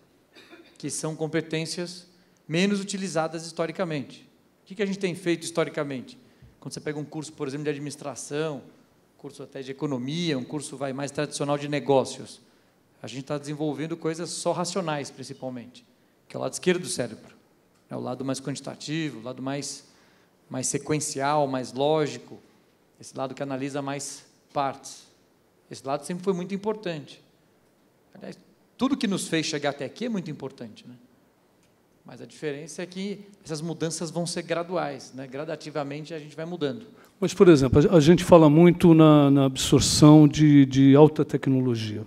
que são competências menos utilizadas historicamente. O que a gente tem feito historicamente? Quando você pega um curso, por exemplo, de administração, curso até de economia, um curso vai mais tradicional de negócios, a gente está desenvolvendo coisas só racionais, principalmente, que é o lado esquerdo do cérebro, é o lado mais quantitativo, o lado mais, mais sequencial, mais lógico, esse lado que analisa mais partes. Esse lado sempre foi muito importante. Aliás, tudo que nos fez chegar até aqui é muito importante, né? Mas a diferença é que essas mudanças vão ser graduais, né? gradativamente a gente vai mudando. Mas, por exemplo, a gente fala muito na, na absorção de, de, alta tecnologia.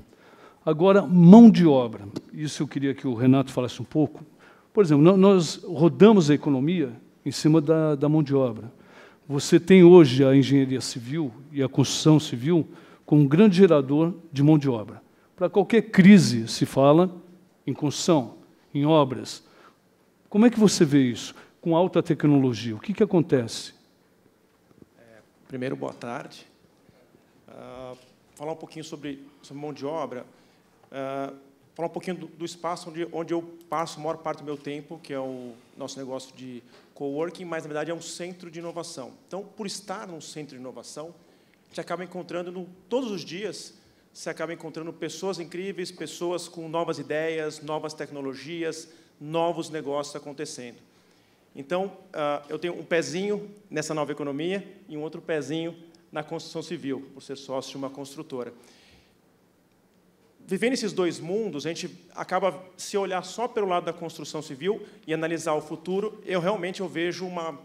Agora, mão de obra. Isso eu queria que o Renato falasse um pouco. Por exemplo, nós rodamos a economia em cima da, da mão de obra. Você tem hoje a engenharia civil e a construção civil como um grande gerador de mão de obra. Para qualquer crise se fala em construção, em obras, como é que você vê isso com alta tecnologia? O que, que acontece? É, primeiro, boa tarde. Uh, falar um pouquinho sobre, sobre mão de obra. Uh, falar um pouquinho do, do, espaço onde, onde eu passo a maior parte do meu tempo, que é o nosso negócio de coworking, mas na verdade é um centro de inovação. Então, por estar num centro de inovação, a gente acaba encontrando no, todos os dias, você acaba encontrando pessoas incríveis, pessoas com novas ideias, novas tecnologias, novos negócios acontecendo. Então, ah, eu tenho um pezinho nessa nova economia e um outro pezinho na construção civil, por ser sócio de uma construtora. Vivendo esses dois mundos, a gente acaba, se olhar só pelo lado da construção civil e analisar o futuro, eu realmente eu vejo uma,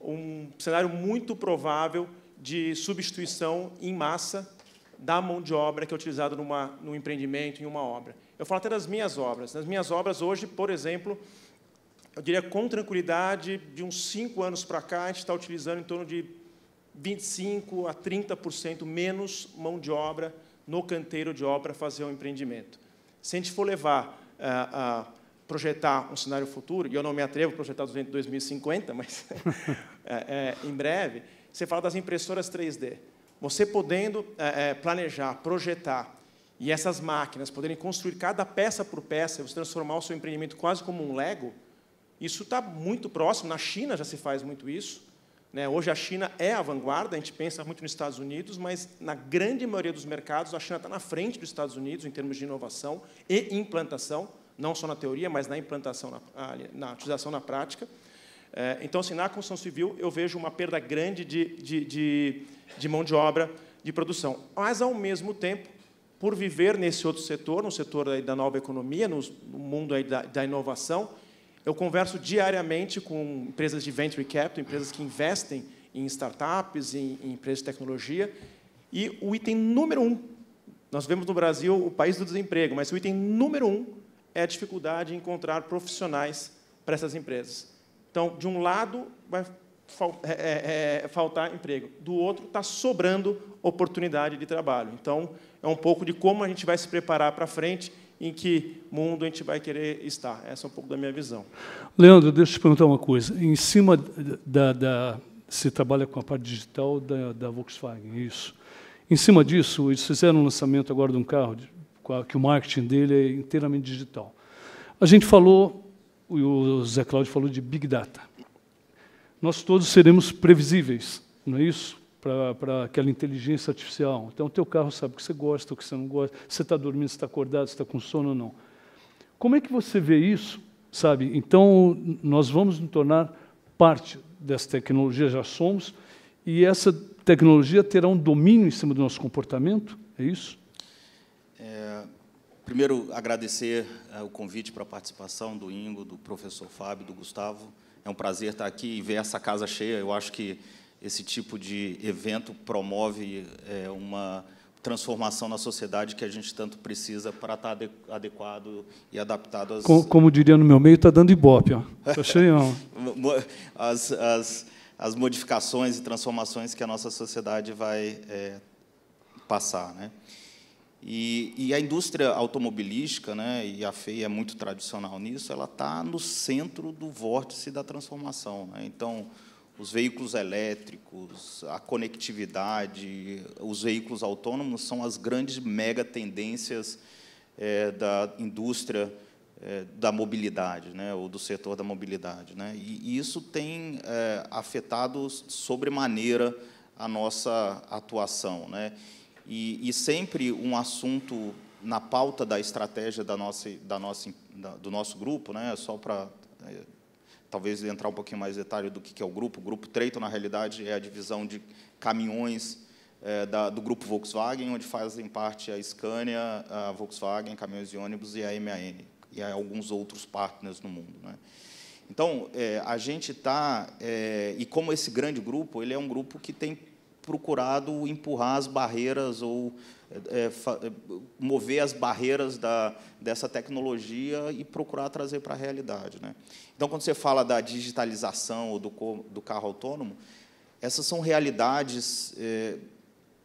um cenário muito provável de substituição em massa da mão de obra que é utilizada numa, num empreendimento, em uma obra. Eu falo até das minhas obras. Nas minhas obras, hoje, por exemplo, eu diria com tranquilidade, de uns cinco anos para cá, a gente está utilizando em torno de 25% a 30% menos mão de obra no canteiro de obra para fazer um empreendimento. Se a gente for levar eh, a, projetar um cenário futuro, e eu não me atrevo a projetar 2050, mas é, é, em breve, você fala das impressoras 3D. Você podendo é, planejar, projetar e essas máquinas poderem construir cada peça por peça, você transformar o seu empreendimento quase como um Lego, isso está muito próximo. Na China já se faz muito isso. Né? Hoje a China é a vanguarda, a gente pensa muito nos Estados Unidos, mas na grande maioria dos mercados a China está na frente dos Estados Unidos em termos de inovação e implantação, não só na teoria, mas na implantação, na, na utilização na prática. É, então, assim, na construção civil eu vejo uma perda grande de, de, de, de mão de obra, de produção. Mas, ao mesmo tempo, por viver nesse outro setor, no setor da nova economia, no mundo da inovação, eu converso diariamente com empresas de venture capital, empresas que investem em startups, em, empresas de tecnologia. E o item número um, nós vemos no Brasil o país do desemprego, mas o item número um é a dificuldade em encontrar profissionais para essas empresas. Então, de um lado, vai é, é, é, faltar emprego, do outro está sobrando oportunidade de trabalho. Então, é um pouco de como a gente vai se preparar para frente, em que mundo a gente vai querer estar. Essa é um pouco da minha visão. Leandro, deixa eu te perguntar uma coisa. Em cima da. da você trabalha com a parte digital da, da Volkswagen, é isso. Em cima disso, eles fizeram um lançamento agora de um carro de, que o marketing dele é inteiramente digital. A gente falou, o Zé Cláudio falou de Big Data nós todos seremos previsíveis, não é isso? Para aquela inteligência artificial. Então, o teu carro sabe o que você gosta, o que você não gosta, você está dormindo, se está acordado, se está com sono ou não. Como é que você vê isso, sabe? Então, nós vamos nos tornar parte dessa tecnologia, já somos, e essa tecnologia terá um domínio em cima do nosso comportamento, é isso? É, primeiro, agradecer é, o convite para a participação do Ingo, do professor Fábio, do Gustavo. É um prazer estar aqui e ver essa casa cheia. Eu acho que esse tipo de evento promove é, uma transformação na sociedade que a gente tanto precisa para estar adequado e adaptado às... Como, como diria no meu meio, está dando ibope. Está cheio. as, as, as modificações e transformações que a nossa sociedade vai é, passar. Né? E, e, a indústria automobilística, né, e a FEI é muito tradicional nisso, ela está no centro do vórtice da transformação. Né? Então, os veículos elétricos, a conectividade, os veículos autônomos são as grandes mega tendências é, da indústria é, da mobilidade, né, ou do setor da mobilidade. Né? E, e isso tem é, afetado sobremaneira a nossa atuação. Né? e, e sempre um assunto na pauta da estratégia da nossa, da nossa, da, do nosso grupo, né? só para é, talvez entrar um pouquinho mais em detalhe do que, que é o grupo. O grupo Treito, na realidade, é a divisão de caminhões é, da, do grupo Volkswagen, onde fazem parte a Scania, a Volkswagen, caminhões e ônibus e a MAN, e alguns outros partners no mundo. Né? Então, é, a gente está... É, e como esse grande grupo, ele é um grupo que tem procurado empurrar as barreiras ou é, é, é, mover as barreiras da, dessa tecnologia e procurar trazer para a realidade. Né? Então, quando você fala da digitalização ou do, do carro autônomo, essas são realidades é,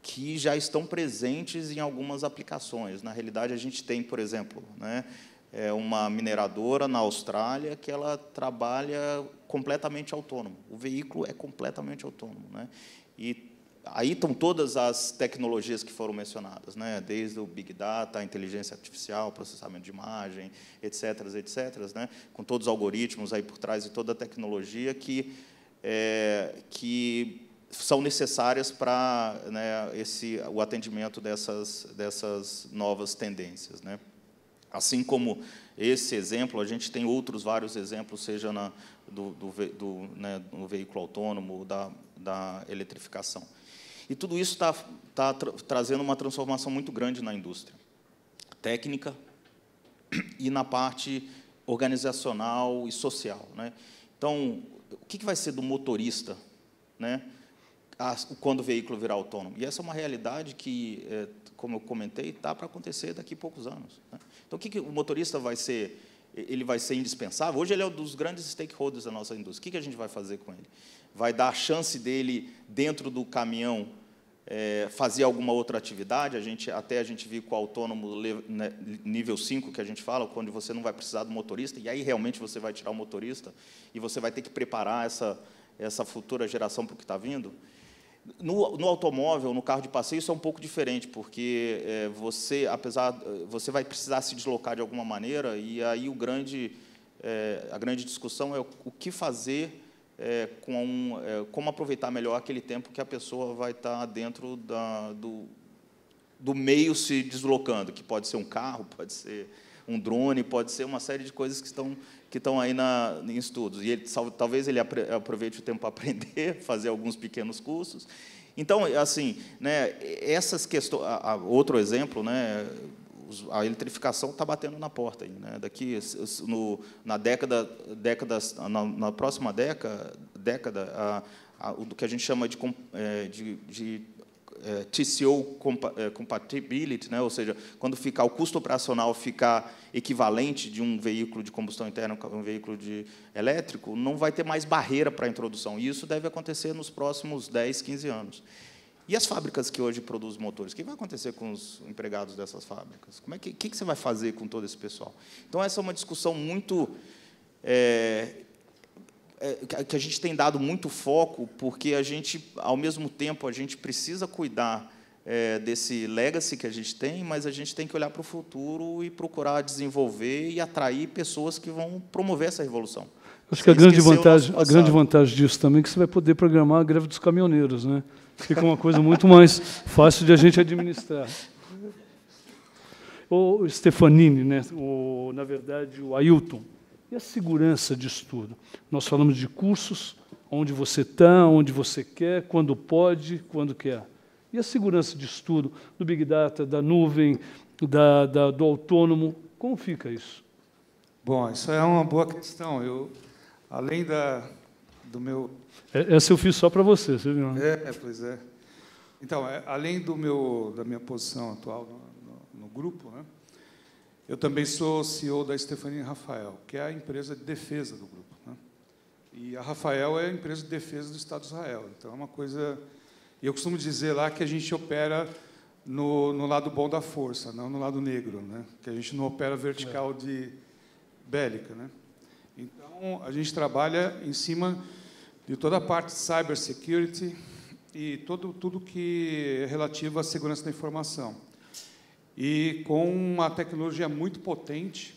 que já estão presentes em algumas aplicações. Na realidade, a gente tem, por exemplo, né, é uma mineradora na Austrália que ela trabalha completamente autônomo. O veículo é completamente autônomo. Né? E Aí estão todas as tecnologias que foram mencionadas, né? desde o Big Data, a inteligência artificial, processamento de imagem, etc., etc., né? com todos os algoritmos aí por trás e toda a tecnologia que, é, que são necessárias para né, esse, o atendimento dessas, dessas novas tendências. Né? Assim como esse exemplo, a gente tem outros vários exemplos, seja na, do, do, do, né, do veículo autônomo, da, da eletrificação. E tudo isso está tá tra trazendo uma transformação muito grande na indústria técnica e na parte organizacional e social. Né? Então, o que, que vai ser do motorista né, a, quando o veículo virar autônomo? E essa é uma realidade que, é, como eu comentei, está para acontecer daqui a poucos anos. Né? Então, o que, que o motorista vai ser ele vai ser indispensável. Hoje ele é um dos grandes stakeholders da nossa indústria. O que a gente vai fazer com ele? Vai dar a chance dele, dentro do caminhão, é, fazer alguma outra atividade? A gente, até a gente viu com o autônomo né, nível 5, que a gente fala, quando você não vai precisar do motorista, e aí realmente você vai tirar o motorista, e você vai ter que preparar essa, essa futura geração para o que está vindo. No, no, automóvel, no carro de passeio, isso é um pouco diferente, porque é, você, apesar, eh, você vai precisar se deslocar de alguma maneira, e aí o grande, é, a grande discussão é o, o que fazer é, com é, como aproveitar melhor aquele tempo que a pessoa vai estar dentro da, do, do meio se deslocando, que pode ser um carro, pode ser um drone, pode ser uma série de coisas que estão que estão aí na, em estudos. E ele, talvez ele aproveite o tempo para aprender, fazer alguns pequenos cursos. Então, assim, né, essas questões. Outro exemplo, né, a eletrificação está batendo na porta. Aí, né? Daqui, no, na década, décadas, na, na próxima década, década a, a, o que a gente chama de, é, de, de é, TCO é, compatibility, né? ou seja, quando ficar o custo operacional ficar equivalente de um veículo de combustão interna a um veículo de elétrico, não vai ter mais barreira para a introdução. E isso deve acontecer nos próximos 10, 15 anos. E as fábricas que hoje produzem motores? O que vai acontecer com os empregados dessas fábricas? Como é que, que, que você vai fazer com todo esse pessoal? Então, essa é uma discussão muito é, é, que a gente tem dado muito foco, porque a gente, ao mesmo tempo, a gente precisa cuidar é, desse legacy que a gente tem, mas a gente tem que olhar para o futuro e procurar desenvolver e atrair pessoas que vão promover essa revolução. Acho que a grande, vantagem, a grande vantagem disso também é que você vai poder programar a greve dos caminhoneiros, né? Fica uma coisa muito mais fácil de a gente administrar. O Stefanini, né? o, na verdade, o Ailton, e a segurança disso tudo? Nós falamos de cursos, onde você está, onde você quer, quando pode, quando quer. E a segurança disso tudo, do Big Data, da nuvem, da, da, do autônomo, como fica isso? Bom, isso é uma boa questão. Eu, além da, do meu... É, essa eu fiz só para você, você viu? Né? É, pois é. Então, é, além do meu, da minha posição atual no, no, no grupo, né, eu também sou CEO da Stephanie Rafael, que é a empresa de defesa do grupo. Né? E a Rafael é a empresa de defesa do Estado de Israel. Então, é uma coisa... Eu costumo dizer lá que a gente opera no, no lado bom da força, não no lado negro, né? que a gente não opera vertical de bélica. Né? Então, a gente trabalha em cima de toda a parte de cybersecurity e todo, tudo que é relativo à segurança da informação e com uma tecnologia muito potente,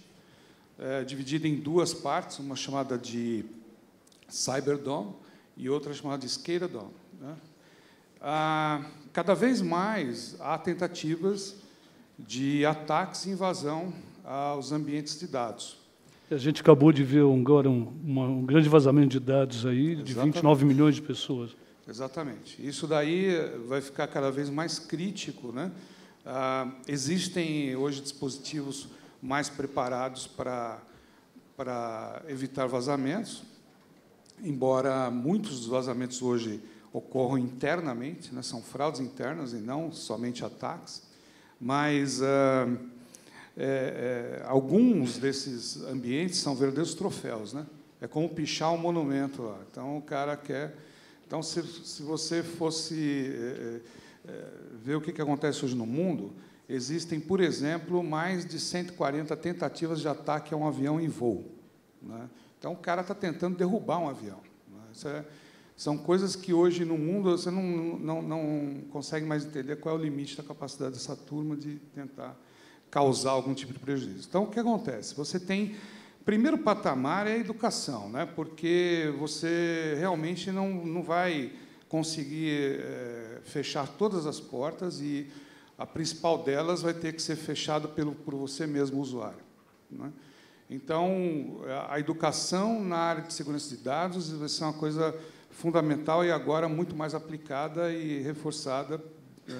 é, dividida em duas partes, uma chamada de Cyberdome e outra chamada de Skaterdome. Né? Ah, cada vez mais há tentativas de ataques e invasão aos ambientes de dados. A gente acabou de ver agora um, um grande vazamento de dados aí Exatamente. de 29 milhões de pessoas. Exatamente. Isso daí vai ficar cada vez mais crítico, né? Ah, existem hoje dispositivos mais preparados para, para evitar vazamentos, embora muitos dos vazamentos hoje ocorram internamente, né, são fraudes internas e não somente ataques, mas ah, é, é, alguns desses ambientes são verdadeiros troféus. Né? É como pichar um monumento. lá, Então, o cara quer... Então, se, se você fosse... É, é, é ver o que, que acontece hoje no mundo, existem, por exemplo, mais de 140 tentativas de ataque a um avião em voo. Né? Então, o cara está tentando derrubar um avião. Né? É, são coisas que hoje no mundo você não, não, não consegue mais entender qual é o limite da capacidade dessa turma de tentar causar algum tipo de prejuízo. Então, o que acontece? Você tem. Primeiro patamar é a educação, né? porque você realmente não, não vai conseguir é, fechar todas as portas e a principal delas vai ter que ser fechada pelo, por você mesmo, usuário. Né? Então, a educação na área de segurança de dados vai ser uma coisa fundamental e agora muito mais aplicada e reforçada é,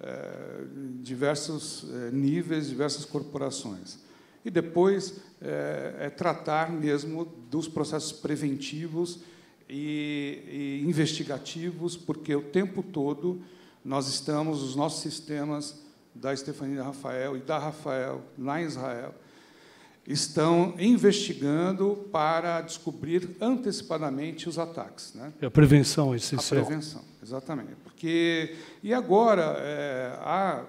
é, diversos é, níveis, diversas corporações. E depois é, tratar mesmo dos processos preventivos e, e investigativos, porque o tempo todo nós estamos, os nossos sistemas da Estefania Rafael e da Rafael lá em Israel estão investigando para descobrir antecipadamente os ataques, né? É a prevenção, essencial A prevenção, exatamente, porque e agora é, há,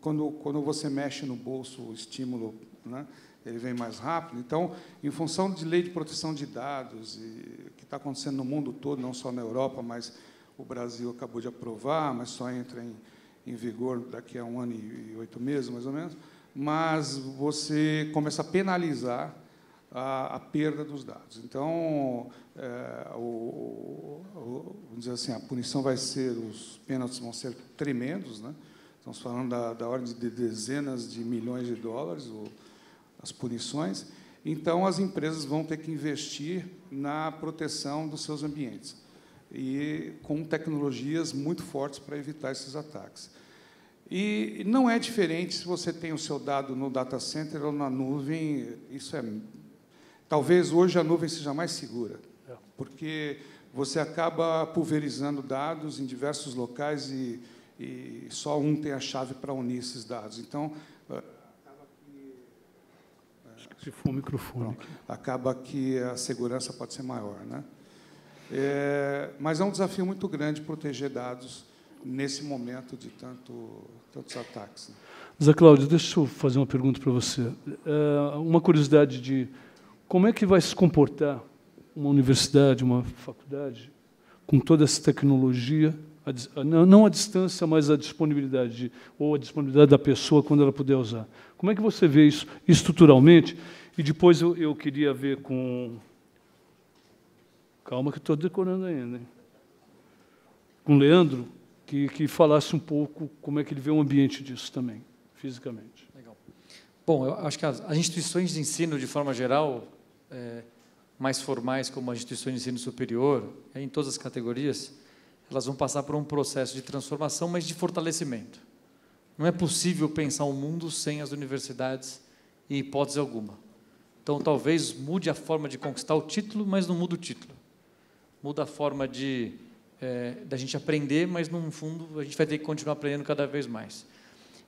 quando quando você mexe no bolso, o estímulo, né? Ele vem mais rápido. Então, em função de lei de proteção de dados e está acontecendo no mundo todo, não só na Europa, mas o Brasil acabou de aprovar, mas só entra em, em vigor daqui a um ano e oito meses, mais ou menos. Mas você começa a penalizar a, a perda dos dados. Então, é, o, o, vamos dizer assim, a punição vai ser, os pênaltis vão ser tremendos, né? Estamos falando da, da ordem de dezenas de milhões de dólares, ou as punições. Então, as empresas vão ter que investir na proteção dos seus ambientes e com tecnologias muito fortes para evitar esses ataques. E não é diferente se você tem o seu dado no data center ou na nuvem. Isso é talvez hoje a nuvem seja mais segura, é. porque você acaba pulverizando dados em diversos locais e, e só um tem a chave para unir esses dados. Então se for microfone. Pronto. Acaba que a segurança pode ser maior. Né? É, mas é um desafio muito grande proteger dados nesse momento de tanto, tantos ataques. Né? Zé Cláudio, deixa eu fazer uma pergunta para você. É uma curiosidade de como é que vai se comportar uma universidade, uma faculdade, com toda essa tecnologia, não a distância, mas a disponibilidade, ou a disponibilidade da pessoa quando ela puder usar. Como é que você vê isso estruturalmente? E depois eu, eu queria ver com. Calma que estou decorando ainda. Hein? Com o Leandro, que, que falasse um pouco como é que ele vê o ambiente disso também, fisicamente. Legal. Bom, eu acho que as, as instituições de ensino, de forma geral, é, mais formais, como as instituições de ensino superior, é, em todas as categorias, elas vão passar por um processo de transformação, mas de fortalecimento. Não é possível pensar o um mundo sem as universidades, em hipótese alguma. Então talvez mude a forma de conquistar o título, mas não muda o título. Muda a forma de é, da gente aprender, mas no fundo a gente vai ter que continuar aprendendo cada vez mais.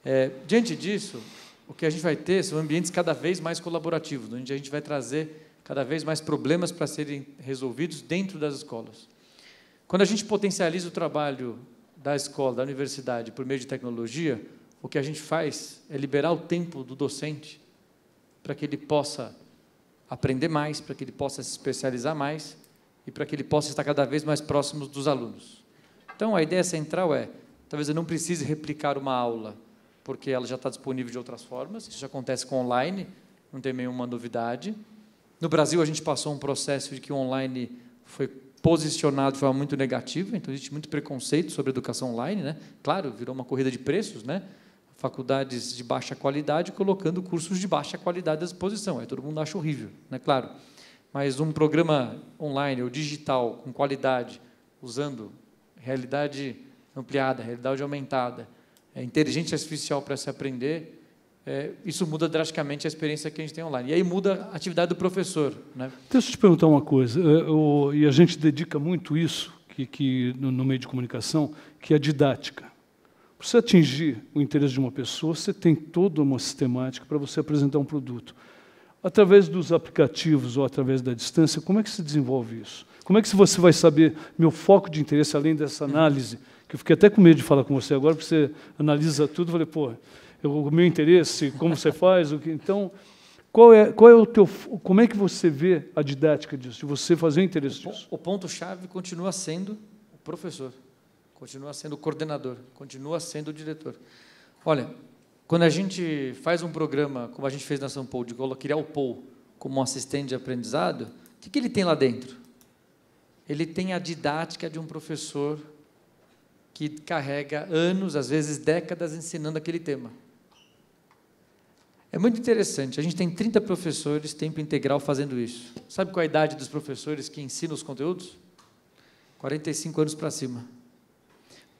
É, diante disso, o que a gente vai ter são ambientes cada vez mais colaborativos, onde a gente vai trazer cada vez mais problemas para serem resolvidos dentro das escolas. Quando a gente potencializa o trabalho da escola, da universidade, por meio de tecnologia, o que a gente faz é liberar o tempo do docente para que ele possa aprender mais, para que ele possa se especializar mais e para que ele possa estar cada vez mais próximo dos alunos. Então, a ideia central é, talvez eu não precise replicar uma aula, porque ela já está disponível de outras formas, isso já acontece com online, não tem nenhuma novidade. No Brasil, a gente passou um processo de que o online foi posicionado de forma muito negativa, então existe muito preconceito sobre educação online, né? Claro, virou uma corrida de preços, né? faculdades de baixa qualidade colocando cursos de baixa qualidade à disposição. Aí todo mundo acha horrível, né? Claro. Mas um programa online ou digital com qualidade, usando realidade ampliada, realidade aumentada, é, inteligência artificial para se aprender, é, isso muda drasticamente a experiência que a gente tem online. E aí muda a atividade do professor. Né? Deixa eu te perguntar uma coisa, eu, é, e a gente dedica muito isso que, que no, no meio de comunicação, que é a didática. Para você atingir o interesse de uma pessoa, você tem toda uma sistemática para você apresentar um produto. Através dos aplicativos ou através da distância, como é que se desenvolve isso? Como é que você vai saber meu foco de interesse, além dessa análise? Que eu fiquei até com medo de falar com você agora, porque você analisa tudo. falei, pô, eu, o meu interesse, como você faz, o que. Então, qual é, qual é o teu, como é que você vê a didática disso, de você fazer o interesse o disso? O ponto-chave continua sendo o professor continua sendo coordenador, continua sendo diretor. Olha, quando a gente faz um programa, como a gente fez na São Paulo, de criar o Paul como um assistente de aprendizado, o que, que ele tem lá dentro? Ele tem a didática de um professor que carrega anos, às vezes décadas, ensinando aquele tema. É muito interessante. A gente tem 30 professores tempo integral fazendo isso. Sabe qual é a idade dos professores que ensinam os conteúdos? 45 anos para cima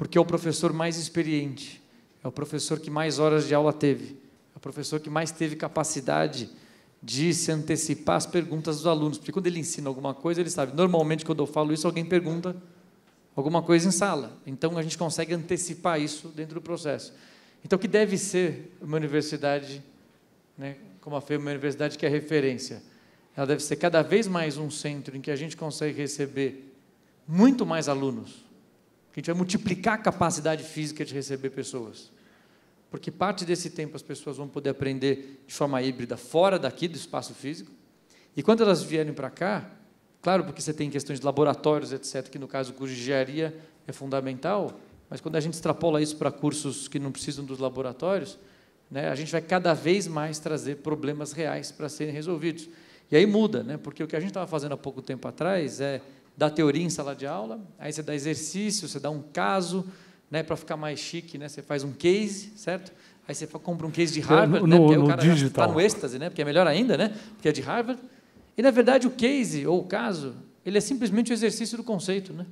porque é o professor mais experiente, é o professor que mais horas de aula teve, é o professor que mais teve capacidade de se antecipar às perguntas dos alunos, porque quando ele ensina alguma coisa, ele sabe. Normalmente, quando eu falo isso, alguém pergunta alguma coisa em sala. Então, a gente consegue antecipar isso dentro do processo. Então, o que deve ser uma universidade, né, como a FEI, uma universidade que é referência? Ela deve ser cada vez mais um centro em que a gente consegue receber muito mais alunos a gente vai multiplicar a capacidade física de receber pessoas. Porque parte desse tempo as pessoas vão poder aprender de forma híbrida fora daqui do espaço físico. E quando elas vierem para cá, claro, porque você tem questões de laboratórios, etc., que no caso o curso de engenharia é fundamental, mas quando a gente extrapola isso para cursos que não precisam dos laboratórios, né, a gente vai cada vez mais trazer problemas reais para serem resolvidos. E aí muda, né, porque o que a gente estava fazendo há pouco tempo atrás é dá teoria em sala de aula, aí você dá exercício, você dá um caso, né, para ficar mais chique, né, você faz um case, certo? Aí você compra um case de Harvard, no, né, porque no, o cara está no êxtase, né, porque é melhor ainda, né, porque é de Harvard. E, na verdade, o case ou o caso, ele é simplesmente o exercício do conceito. Né?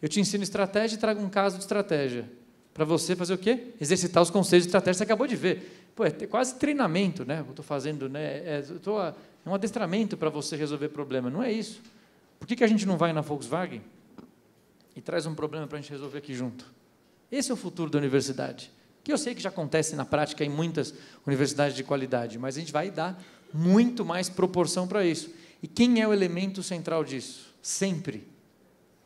Eu te ensino estratégia e trago um caso de estratégia. Para você fazer o quê? Exercitar os conceitos de estratégia. Você acabou de ver. Pô, é quase treinamento, né? Eu estou fazendo, né? É, tô, é um adestramento para você resolver problema. Não é isso. Por que, que a gente não vai na Volkswagen e traz um problema para a gente resolver aqui junto? Esse é o futuro da universidade. Que eu sei que já acontece na prática em muitas universidades de qualidade, mas a gente vai dar muito mais proporção para isso. E quem é o elemento central disso? Sempre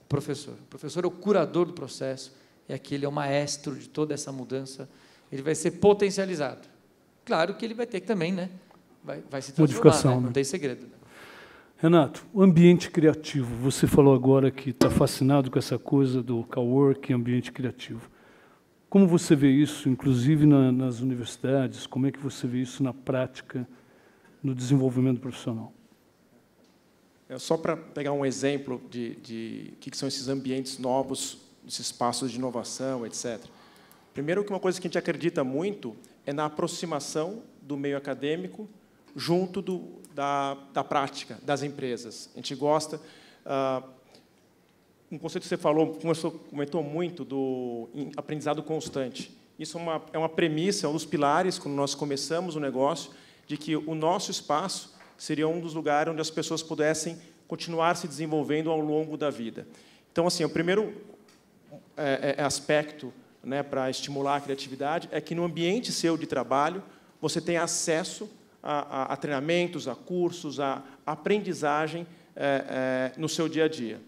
o professor. O professor é o curador do processo, é aquele, é o maestro de toda essa mudança. Ele vai ser potencializado. Claro que ele vai ter que também, né? Vai, vai se transformar, né? né? não tem segredo. Né? Renato, ambiente criativo. Você falou agora que está fascinado com essa coisa do coworking, ambiente criativo. Como você vê isso, inclusive na, nas universidades? Como é que você vê isso na prática, no desenvolvimento profissional? É só para pegar um exemplo de, de que, que são esses ambientes novos, esses espaços de inovação, etc. Primeiro, que uma coisa que a gente acredita muito é na aproximação do meio acadêmico junto do, da, da prática das empresas. A gente gosta. Uh, um conceito que você falou, começou, comentou muito do aprendizado constante. Isso é uma, é uma premissa, é um dos pilares, quando nós começamos o negócio, de que o nosso espaço seria um dos lugares onde as pessoas pudessem continuar se desenvolvendo ao longo da vida. Então, assim, o primeiro é, é, é aspecto né, para estimular a criatividade é que no ambiente seu de trabalho você tem acesso a, a, a treinamentos, a cursos, a aprendizagem é, é, no seu dia a dia.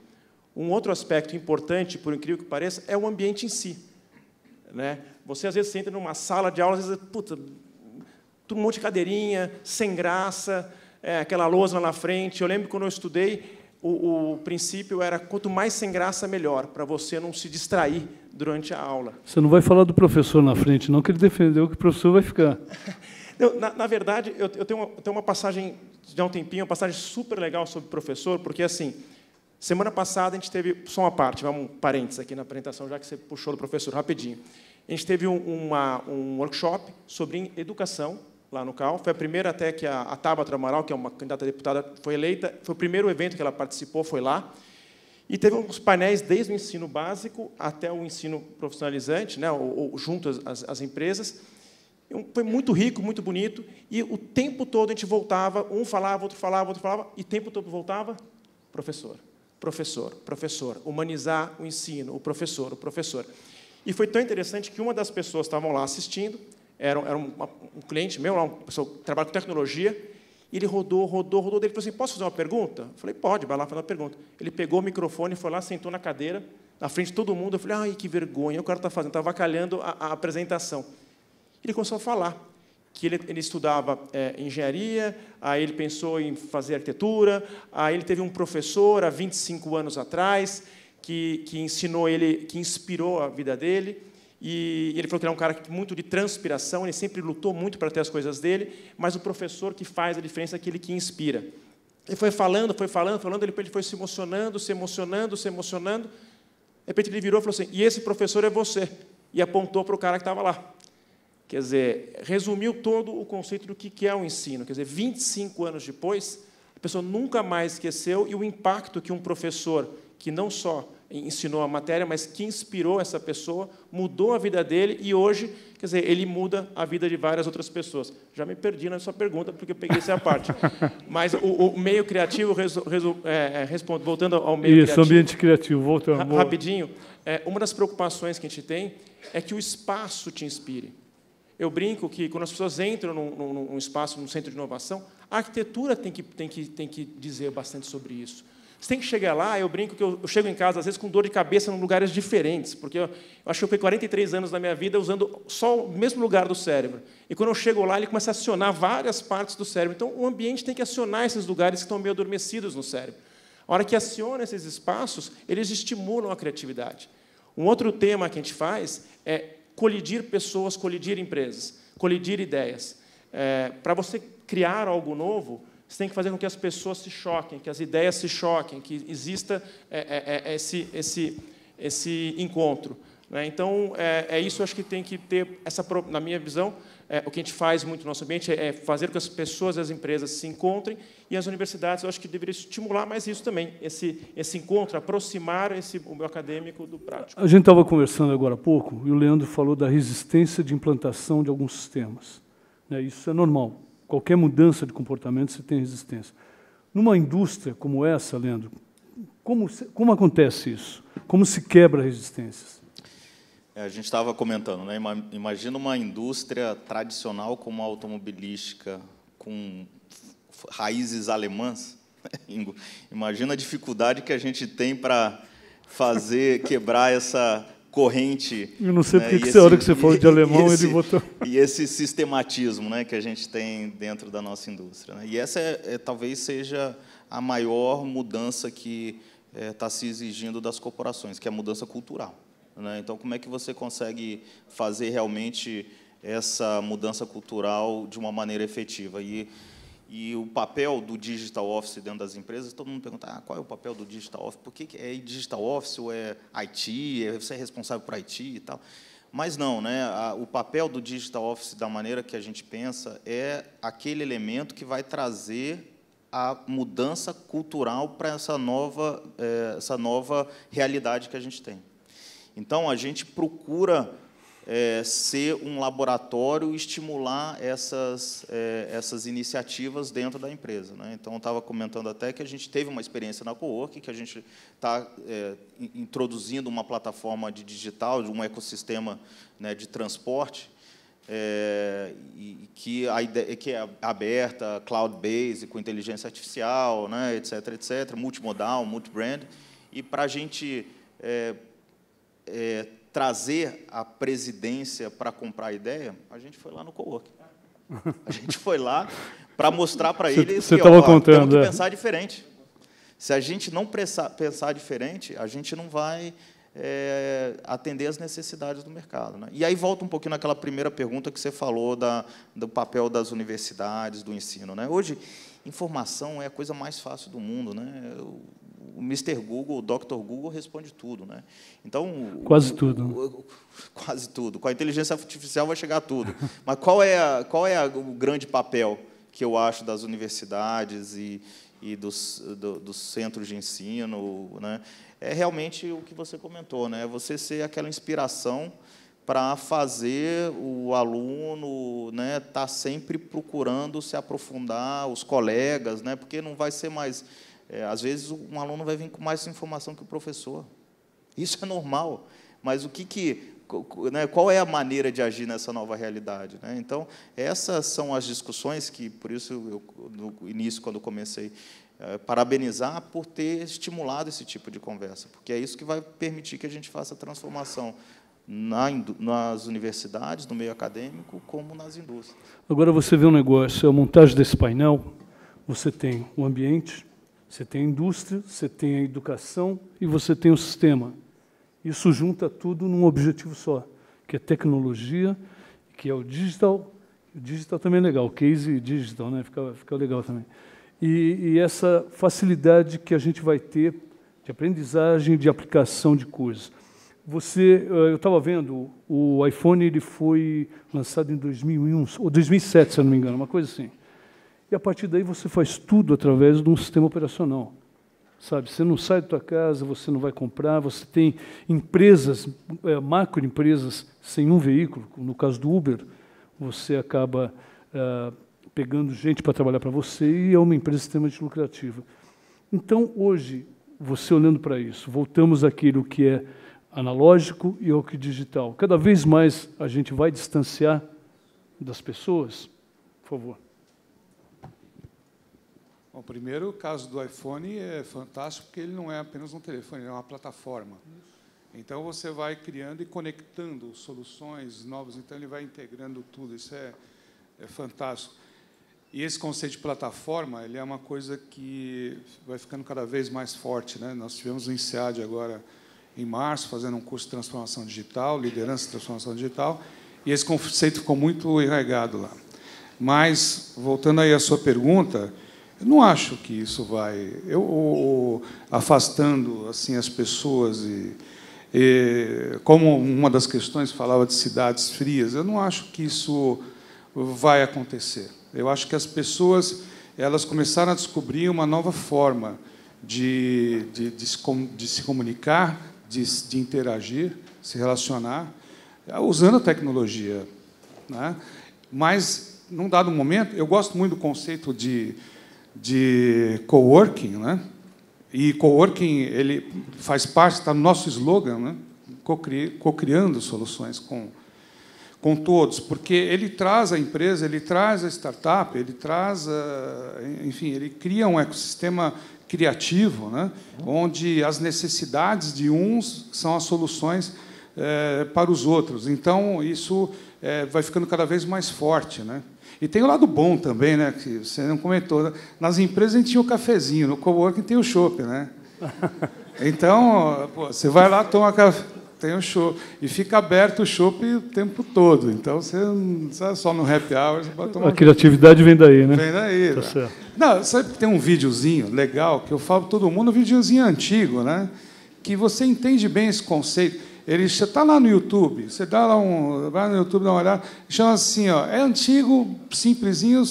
Um outro aspecto importante, por incrível que pareça, é o ambiente em si. Né? Você, às vezes, entra numa sala de aula, às vezes, puta, um monte de cadeirinha, sem graça, é, aquela lousa lá na frente. Eu lembro quando eu estudei, o, o, princípio era quanto mais sem graça, melhor, para você não se distrair durante a aula. Você não vai falar do professor na frente, não, que ele defendeu que o professor vai ficar. Não, na, na, verdade, eu, eu, tenho uma, eu, tenho uma, passagem de há um tempinho, uma passagem super legal sobre professor, porque assim, semana passada a gente teve, só uma parte, vamos um parênteses aqui na apresentação, já que você puxou do professor rapidinho. A gente teve um, uma, um workshop sobre educação lá no CAL. Foi a primeira até que a, a Tabata Amaral, que é uma candidata a deputada, foi eleita. Foi o primeiro evento que ela participou, foi lá. E teve alguns painéis desde o ensino básico até o ensino profissionalizante, né, ou, ou junto às, às, empresas. Foi muito rico, muito bonito, e o tempo todo a gente voltava, um falava, outro falava, outro falava, e o tempo todo voltava, professor, professor, professor, humanizar o ensino, o professor, o professor. E foi tão interessante que uma das pessoas que estavam lá assistindo, era, era um, um, cliente meu, uma pessoa que trabalha com tecnologia, e ele rodou, rodou, rodou, ele falou assim, posso fazer uma pergunta? Eu falei, pode, vai lá fazer uma pergunta. Ele pegou o microfone, foi lá, sentou na cadeira, na frente de todo mundo, eu falei, ai, que vergonha, o cara está fazendo, está avacalhando a, a apresentação. Ele começou a falar que ele, ele estudava é, engenharia, aí ele pensou em fazer arquitetura, aí ele teve um professor há 25 anos atrás que, que ensinou ele, que inspirou a vida dele, e ele falou que ele é um cara muito de transpiração, ele sempre lutou muito para ter as coisas dele, mas o professor que faz a diferença é aquele que inspira. Ele foi falando, foi falando, falando, ele foi se emocionando, se emocionando, se emocionando. De repente ele virou e falou assim: E esse professor é você. E apontou para o cara que estava lá. Quer dizer, resumiu todo o conceito do que é o ensino. Quer dizer, 25 anos depois, a pessoa nunca mais esqueceu e o impacto que um professor que não só ensinou a matéria, mas que inspirou essa pessoa, mudou a vida dele e hoje, quer dizer, ele muda a vida de várias outras pessoas. Já me perdi na sua pergunta porque eu peguei essa parte. Mas o, o meio criativo, é, é, respondo, voltando ao meio Isso, criativo. Isso, ambiente criativo, voltando. Ra rapidinho, é, uma das preocupações que a gente tem é que o espaço te inspire. Eu brinco que quando as pessoas entram num, num, num, espaço, num centro de inovação, a arquitetura tem que, tem, que, tem que dizer bastante sobre isso. Você tem que chegar lá, eu brinco que eu, eu chego em casa, às vezes, com dor de cabeça em lugares diferentes, porque eu, eu acho que eu fui 43 anos da minha vida usando só o mesmo lugar do cérebro. E quando eu chego lá, ele começa a acionar várias partes do cérebro. Então, o ambiente tem que acionar esses lugares que estão meio adormecidos no cérebro. A hora que aciona esses espaços, eles estimulam a criatividade. Um outro tema que a gente faz é colidir pessoas, colidir empresas, colidir ideias. É, Para você criar algo novo, você tem que fazer com que as pessoas se choquem, que as ideias se choquem, que exista é, é, é esse, esse, esse encontro. Né? Então, é, é isso acho que tem que ter, essa, na minha visão, é, o que a gente faz muito no nosso ambiente é, é, fazer com que as pessoas e as empresas se encontrem, e as universidades, eu acho que deveria estimular mais isso também, esse, esse encontro, aproximar esse, o meu acadêmico do prático. A gente estava conversando agora há pouco, e o Leandro falou da resistência de implantação de alguns sistemas. Né, isso é normal. Qualquer mudança de comportamento, você tem resistência. Numa indústria como essa, Leandro, como, como acontece isso? Como se quebra resistências? É, a gente estava comentando, né? imagina uma indústria tradicional como a automobilística, com raízes alemãs. Imagina a dificuldade que a gente tem para fazer quebrar essa corrente. Eu não sei né? porque essa hora que você falou de alemão, esse, ele botou. E esse sistematismo né, que a gente tem dentro da nossa indústria. Né? E essa é, é, talvez seja a maior mudança que está é, tá se exigindo das corporações, que é a mudança cultural. Né? Então, como é que você consegue fazer realmente essa mudança cultural de uma maneira efetiva? E, e o papel do digital office dentro das empresas, todo mundo pergunta ah, qual é o papel do digital office, por que é digital office ou é IT, é, você é responsável por IT e tal. Mas não, né? o papel do digital office, da maneira que a gente pensa, é aquele elemento que vai trazer a mudança cultural para essa nova, eh, essa nova realidade que a gente tem. Então, a gente procura é, ser um laboratório e estimular essas, é, essas iniciativas dentro da empresa. Né? Então, eu estava comentando até que a gente teve uma experiência na Cowork, que a gente está é, introduzindo uma plataforma de digital, de um ecossistema né, de transporte, é, e que, a ideia, que é aberta, cloud-based, com inteligência artificial, né, etc., etc., multimodal, multibrand, e para a gente é, é, trazer a presidência para comprar a ideia, a gente foi lá no co-work. A gente foi lá para mostrar para eles que ó, contando, temos que é. pensar diferente. Se a gente não pensar, pensar diferente, a gente não vai é, atender as necessidades do mercado. Né? E aí volta um pouquinho naquela primeira pergunta que você falou da, do papel das universidades, do ensino. Né? Hoje, informação é a coisa mais fácil do mundo. Né? Eu, o Mr. Google, o Dr. Google responde tudo, né? Então quase o, tudo, o, quase tudo. Com a inteligência artificial vai chegar a tudo. Mas qual é a, qual é a, o grande papel que eu acho das universidades e, e dos, do, dos centros de ensino, né? É realmente o que você comentou, né? Você ser aquela inspiração para fazer o aluno né, tá sempre procurando se aprofundar, os colegas, né, porque não vai ser mais é, às vezes, um aluno vai vir com mais informação que o professor. Isso é normal. Mas o que, que né, qual é a maneira de agir nessa nova realidade? Né? Então, essas são as discussões que, por isso, eu, no início, quando comecei, é, parabenizar por ter estimulado esse tipo de conversa, porque é isso que vai permitir que a gente faça a transformação nas universidades, no meio acadêmico, como nas indústrias. Agora você vê um negócio, a montagem desse painel, você tem o ambiente, você tem a indústria, você tem a educação e você tem o sistema. Isso junta tudo num objetivo só, que é tecnologia, que é o digital. O digital também é legal, case digital, né? fica, fica legal também. E, e essa facilidade que a gente vai ter de aprendizagem, de aplicação de coisas. Você, eh, eu estava vendo, o iPhone ele foi lançado em 2001 ou 2007, se eu não me engano, uma coisa assim. E a partir daí você faz tudo através de um sistema operacional. Sabe, você não sai da tua casa, você não vai comprar, você tem empresas, é, macroempresas sem um veículo, no caso do Uber, você acaba é, pegando gente para trabalhar para você e é uma empresa extremamente lucrativa. Então, hoje, você olhando para isso, voltamos àquilo que é analógico e ao que é digital. Cada vez mais a gente vai distanciar das pessoas. Por favor. Bom, primeiro, o caso do iPhone é fantástico porque ele não é apenas um telefone, ele é uma plataforma. Então você vai criando e conectando soluções novas, então ele vai integrando tudo, isso é, é fantástico. E esse conceito de plataforma, ele é uma coisa que vai ficando cada vez mais forte. Né? Nós tivemos o um INSEAD agora em março, fazendo um curso de transformação digital, liderança de transformação digital, e esse conceito ficou muito enraizado lá. Mas, voltando aí à sua pergunta, eu não acho que isso vai eu, ou, ou, afastando assim as pessoas e, e, como uma das questões falava de cidades frias. Eu não acho que isso vai acontecer. Eu acho que as pessoas elas começaram a descobrir uma nova forma de, de, de, se, de se comunicar, de, de interagir, se relacionar, usando a tecnologia. Né? Mas, num dado momento, eu gosto muito do conceito de de coworking, né? E coworking ele faz parte está no nosso slogan, né? Co-criando soluções com com todos, porque ele traz a empresa, ele traz a startup, ele traz, a, enfim, ele cria um ecossistema criativo, né? onde as necessidades de uns são as soluções é, para os outros. Então, isso é, vai ficando cada vez mais forte. Né? E tem o lado bom também, né? Que você não comentou. Né? Nas empresas a gente tinha o cafezinho, no coworking tem o shopping, né? Então, pô, você vai lá, toma café, tem o show E fica aberto o shopping o tempo todo. Então, você não sabe, só no happy hour, você pode tomar... A criatividade vem daí, né? Vem daí. Tá né? certo. Não, sabe que tem um videozinho legal que eu falo para todo mundo, um videozinho antigo, né? Que você entende bem esse conceito. Ele está lá no YouTube. Você dá lá um, vai no YouTube dá uma olhada. Chama assim, ó, é antigo, simplesinho,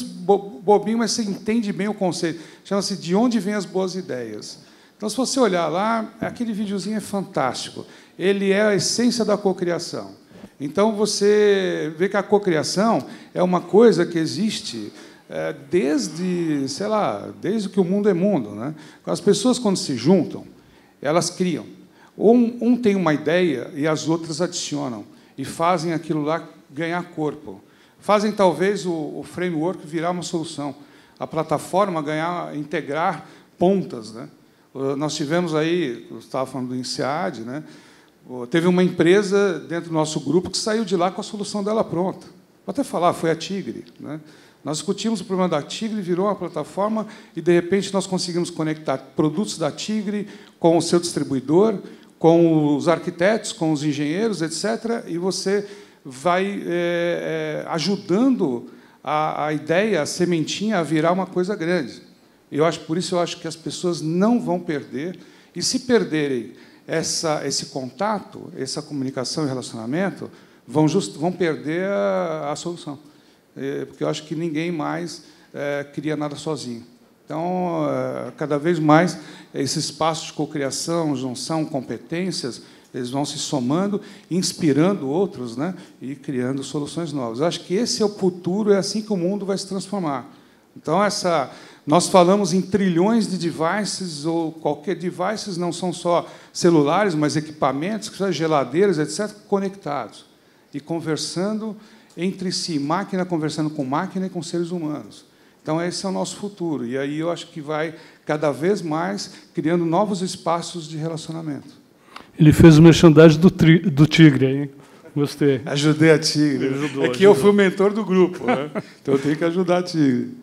bobinho, mas você entende bem o conceito. Chama-se De onde vêm as boas ideias. Então, se você olhar lá, aquele videozinho é fantástico. Ele é a essência da cocriação. Então, você vê que a cocriação é uma coisa que existe é, desde, sei lá, desde que o mundo é mundo. Né? As pessoas, quando se juntam, elas criam. Um, um tem uma ideia e as outras adicionam e fazem aquilo lá ganhar corpo. Fazem talvez o, o framework virar uma solução, a plataforma ganhar, integrar pontas, né? Nós tivemos aí, eu estava falando do INSEAD, né? teve uma empresa dentro do nosso grupo que saiu de lá com a solução dela pronta. Vou até falar, foi a Tigre. Né? Nós discutimos o problema da Tigre, virou uma plataforma e, de repente, nós conseguimos conectar produtos da Tigre com o seu distribuidor, com os arquitetos, com os engenheiros, etc., e você vai é, ajudando a, a ideia, a sementinha, a virar uma coisa grande. Eu acho, por isso eu acho que as pessoas não vão perder, e se perderem essa, esse contato, essa comunicação e relacionamento, vão, just, vão perder a, a solução. É, porque eu acho que ninguém mais é, cria nada sozinho. Então, eh, cada vez mais, eh, esses espaços de cocriação, junção, competências, eles vão se somando, inspirando outros né, e criando soluções novas. Eu acho que esse é o futuro, é assim que o mundo vai se transformar. Então, essa, nós falamos em trilhões de devices, ou qualquer devices, não são só celulares, mas equipamentos, geladeiras, etc., conectados e conversando entre si, máquina conversando com máquina e com seres humanos. Então, esse é o nosso futuro. E aí eu acho que vai cada vez mais criando novos espaços de relacionamento. Ele fez o merchandising do, tri, do Tigre, hein? Gostei. Ajudei a Tigre. Ajudou, é que ajudou. eu fui o mentor do grupo, né? então eu tenho que ajudar a Tigre.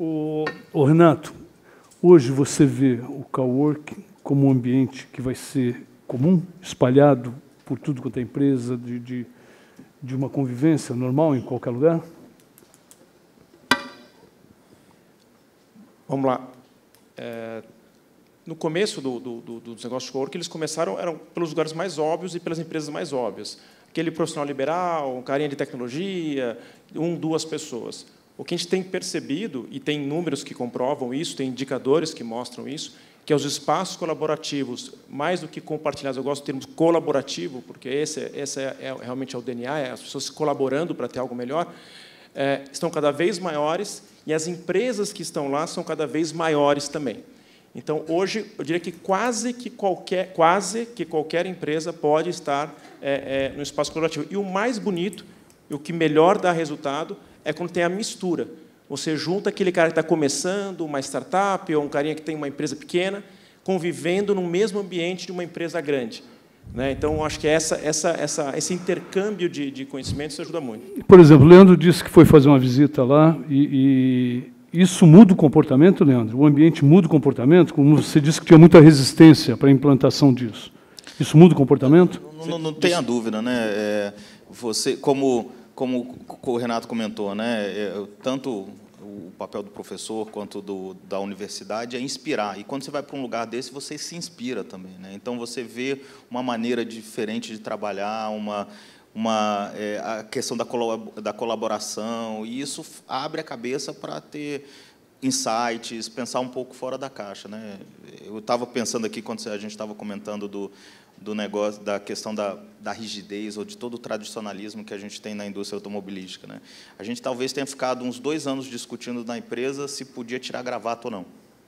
O, o Renato, hoje você vê o coworking como um ambiente que vai ser comum, espalhado por tudo quanto é empresa, de, de, de uma convivência normal em qualquer lugar? Vamos lá. É, no começo do, do, do, dos negócios de que eles começaram eram pelos lugares mais óbvios e pelas empresas mais óbvias. Aquele profissional liberal, um carinha de tecnologia, um, duas pessoas. O que a gente tem percebido, e tem números que comprovam isso, tem indicadores que mostram isso, que é os espaços colaborativos, mais do que compartilhados, eu gosto do termo colaborativo, porque esse, esse é, é realmente é o DNA, é as pessoas colaborando para ter algo melhor, é, estão cada vez maiores e as empresas que estão lá são cada vez maiores também. Então, hoje, eu diria que quase que qualquer, quase que qualquer empresa pode estar é, é, no espaço colaborativo. E o mais bonito, e o que melhor dá resultado, é quando tem a mistura. Você junta aquele cara que está começando, uma startup, ou um carinha que tem uma empresa pequena, convivendo no mesmo ambiente de uma empresa grande. Né? Então, acho que essa, essa, essa, esse intercâmbio de, de conhecimentos ajuda muito. Por exemplo, Leandro disse que foi fazer uma visita lá e, e isso muda o comportamento, Leandro? O ambiente muda o comportamento? Como você disse que tinha muita resistência para a implantação disso. Isso muda o comportamento? Não, não, não tenha dúvida, né? É, você, como, como o Renato comentou, né? É, tanto o papel do professor quanto do, da universidade é inspirar. E quando você vai para um lugar desse, você se inspira também. Né? Então, você vê uma maneira diferente de trabalhar, uma, uma, é, a questão da, da colaboração, e isso abre a cabeça para ter insights, pensar um pouco fora da caixa. Né? Eu estava pensando aqui, quando a gente estava comentando do, do negócio, da questão da, da rigidez ou de todo o tradicionalismo que a gente tem na indústria automobilística. Né? A gente talvez tenha ficado uns dois anos discutindo na empresa se podia tirar gravata ou não.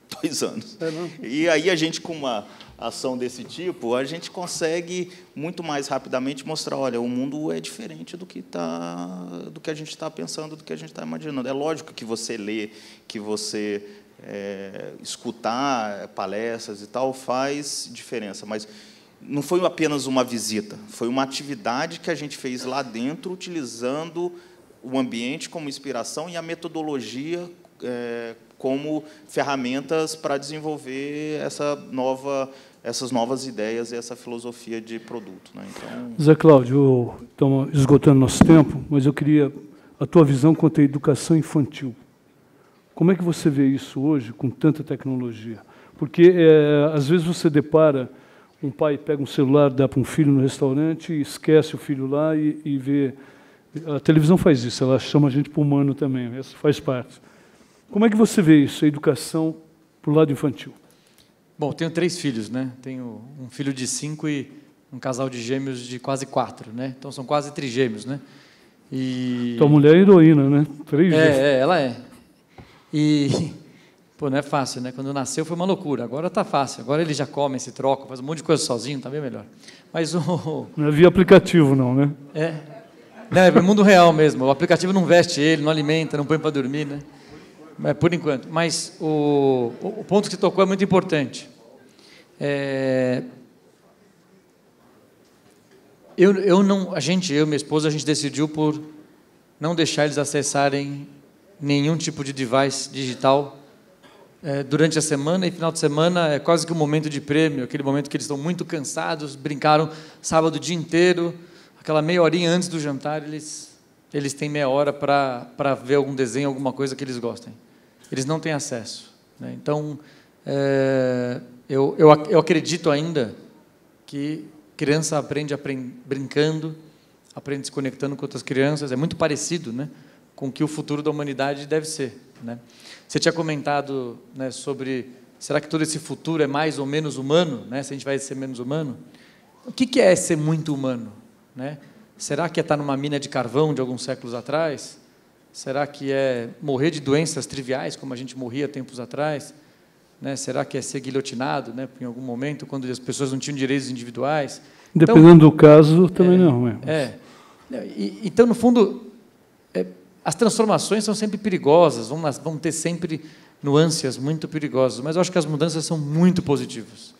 Dois anos. É, e aí a gente, com uma ação desse tipo, a gente consegue muito mais rapidamente mostrar, olha, o mundo é diferente do que, tá, do que a gente está pensando, do que a gente está imaginando. É lógico que você lê, que você é, escutar palestras e tal faz diferença, mas não foi apenas uma visita, foi uma atividade que a gente fez lá dentro, utilizando o ambiente como inspiração e a metodologia é, como ferramentas para desenvolver essa nova, essas novas ideias e essa filosofia de produto. Né? Então... Zé Cláudio, estamos esgotando nosso tempo, mas eu queria a tua visão quanto à educação infantil. Como é que você vê isso hoje com tanta tecnologia? Porque, é, às vezes, você depara um pai pega um celular, dá para um filho no restaurante, esquece o filho lá e, e vê. A televisão faz isso, ela chama a gente para humano também, isso faz parte. Como é que você vê isso, a educação para o lado infantil? Bom, tenho três filhos, né? Tenho um filho de cinco e um casal de gêmeos de quase quatro, né? Então são quase trigêmeos, né? E... Tua mulher é heroína, né? Três é, é, ela é. E Pô, não é fácil, né? Quando nasceu foi uma loucura. Agora está fácil. Agora eles já comem, se troca, faz um monte de coisa sozinho, está bem melhor. Mas o. Não é via aplicativo, não, né? É. Não, é mundo real mesmo. O aplicativo não veste ele, não alimenta, não põe para dormir, né? Mas, por enquanto. Mas o, o ponto que você tocou é muito importante. É... Eu, eu não, a gente, eu e minha esposa, a gente decidiu por não deixar eles acessarem nenhum tipo de device digital é, durante a semana e final de semana é quase que um momento de prêmio, aquele momento que eles estão muito cansados, brincaram sábado o dia inteiro, aquela meia horinha antes do jantar, eles, eles têm meia hora para ver algum desenho, alguma coisa que eles gostem. Eles não têm acesso. Né? Então, é, eu, eu, eu acredito ainda que criança aprende, aprende brincando, aprende se conectando com outras crianças, é muito parecido né, com o que o futuro da humanidade deve ser. Né? Você tinha comentado né, sobre será que todo esse futuro é mais ou menos humano? Né? Se a gente vai ser menos humano? O que é ser muito humano? Né? Será que é estar numa mina de carvão de alguns séculos atrás? Será que é morrer de doenças triviais, como a gente morria tempos atrás? Né? Será que é ser guilhotinado né? em algum momento, quando as pessoas não tinham direitos individuais? Então Dependendo então, do caso, também é, não. É, mas... é. E, então, no fundo, é, as transformações são sempre perigosas, vão, vão ter sempre nuances muito perigosas, mas eu acho que as mudanças são muito positivas.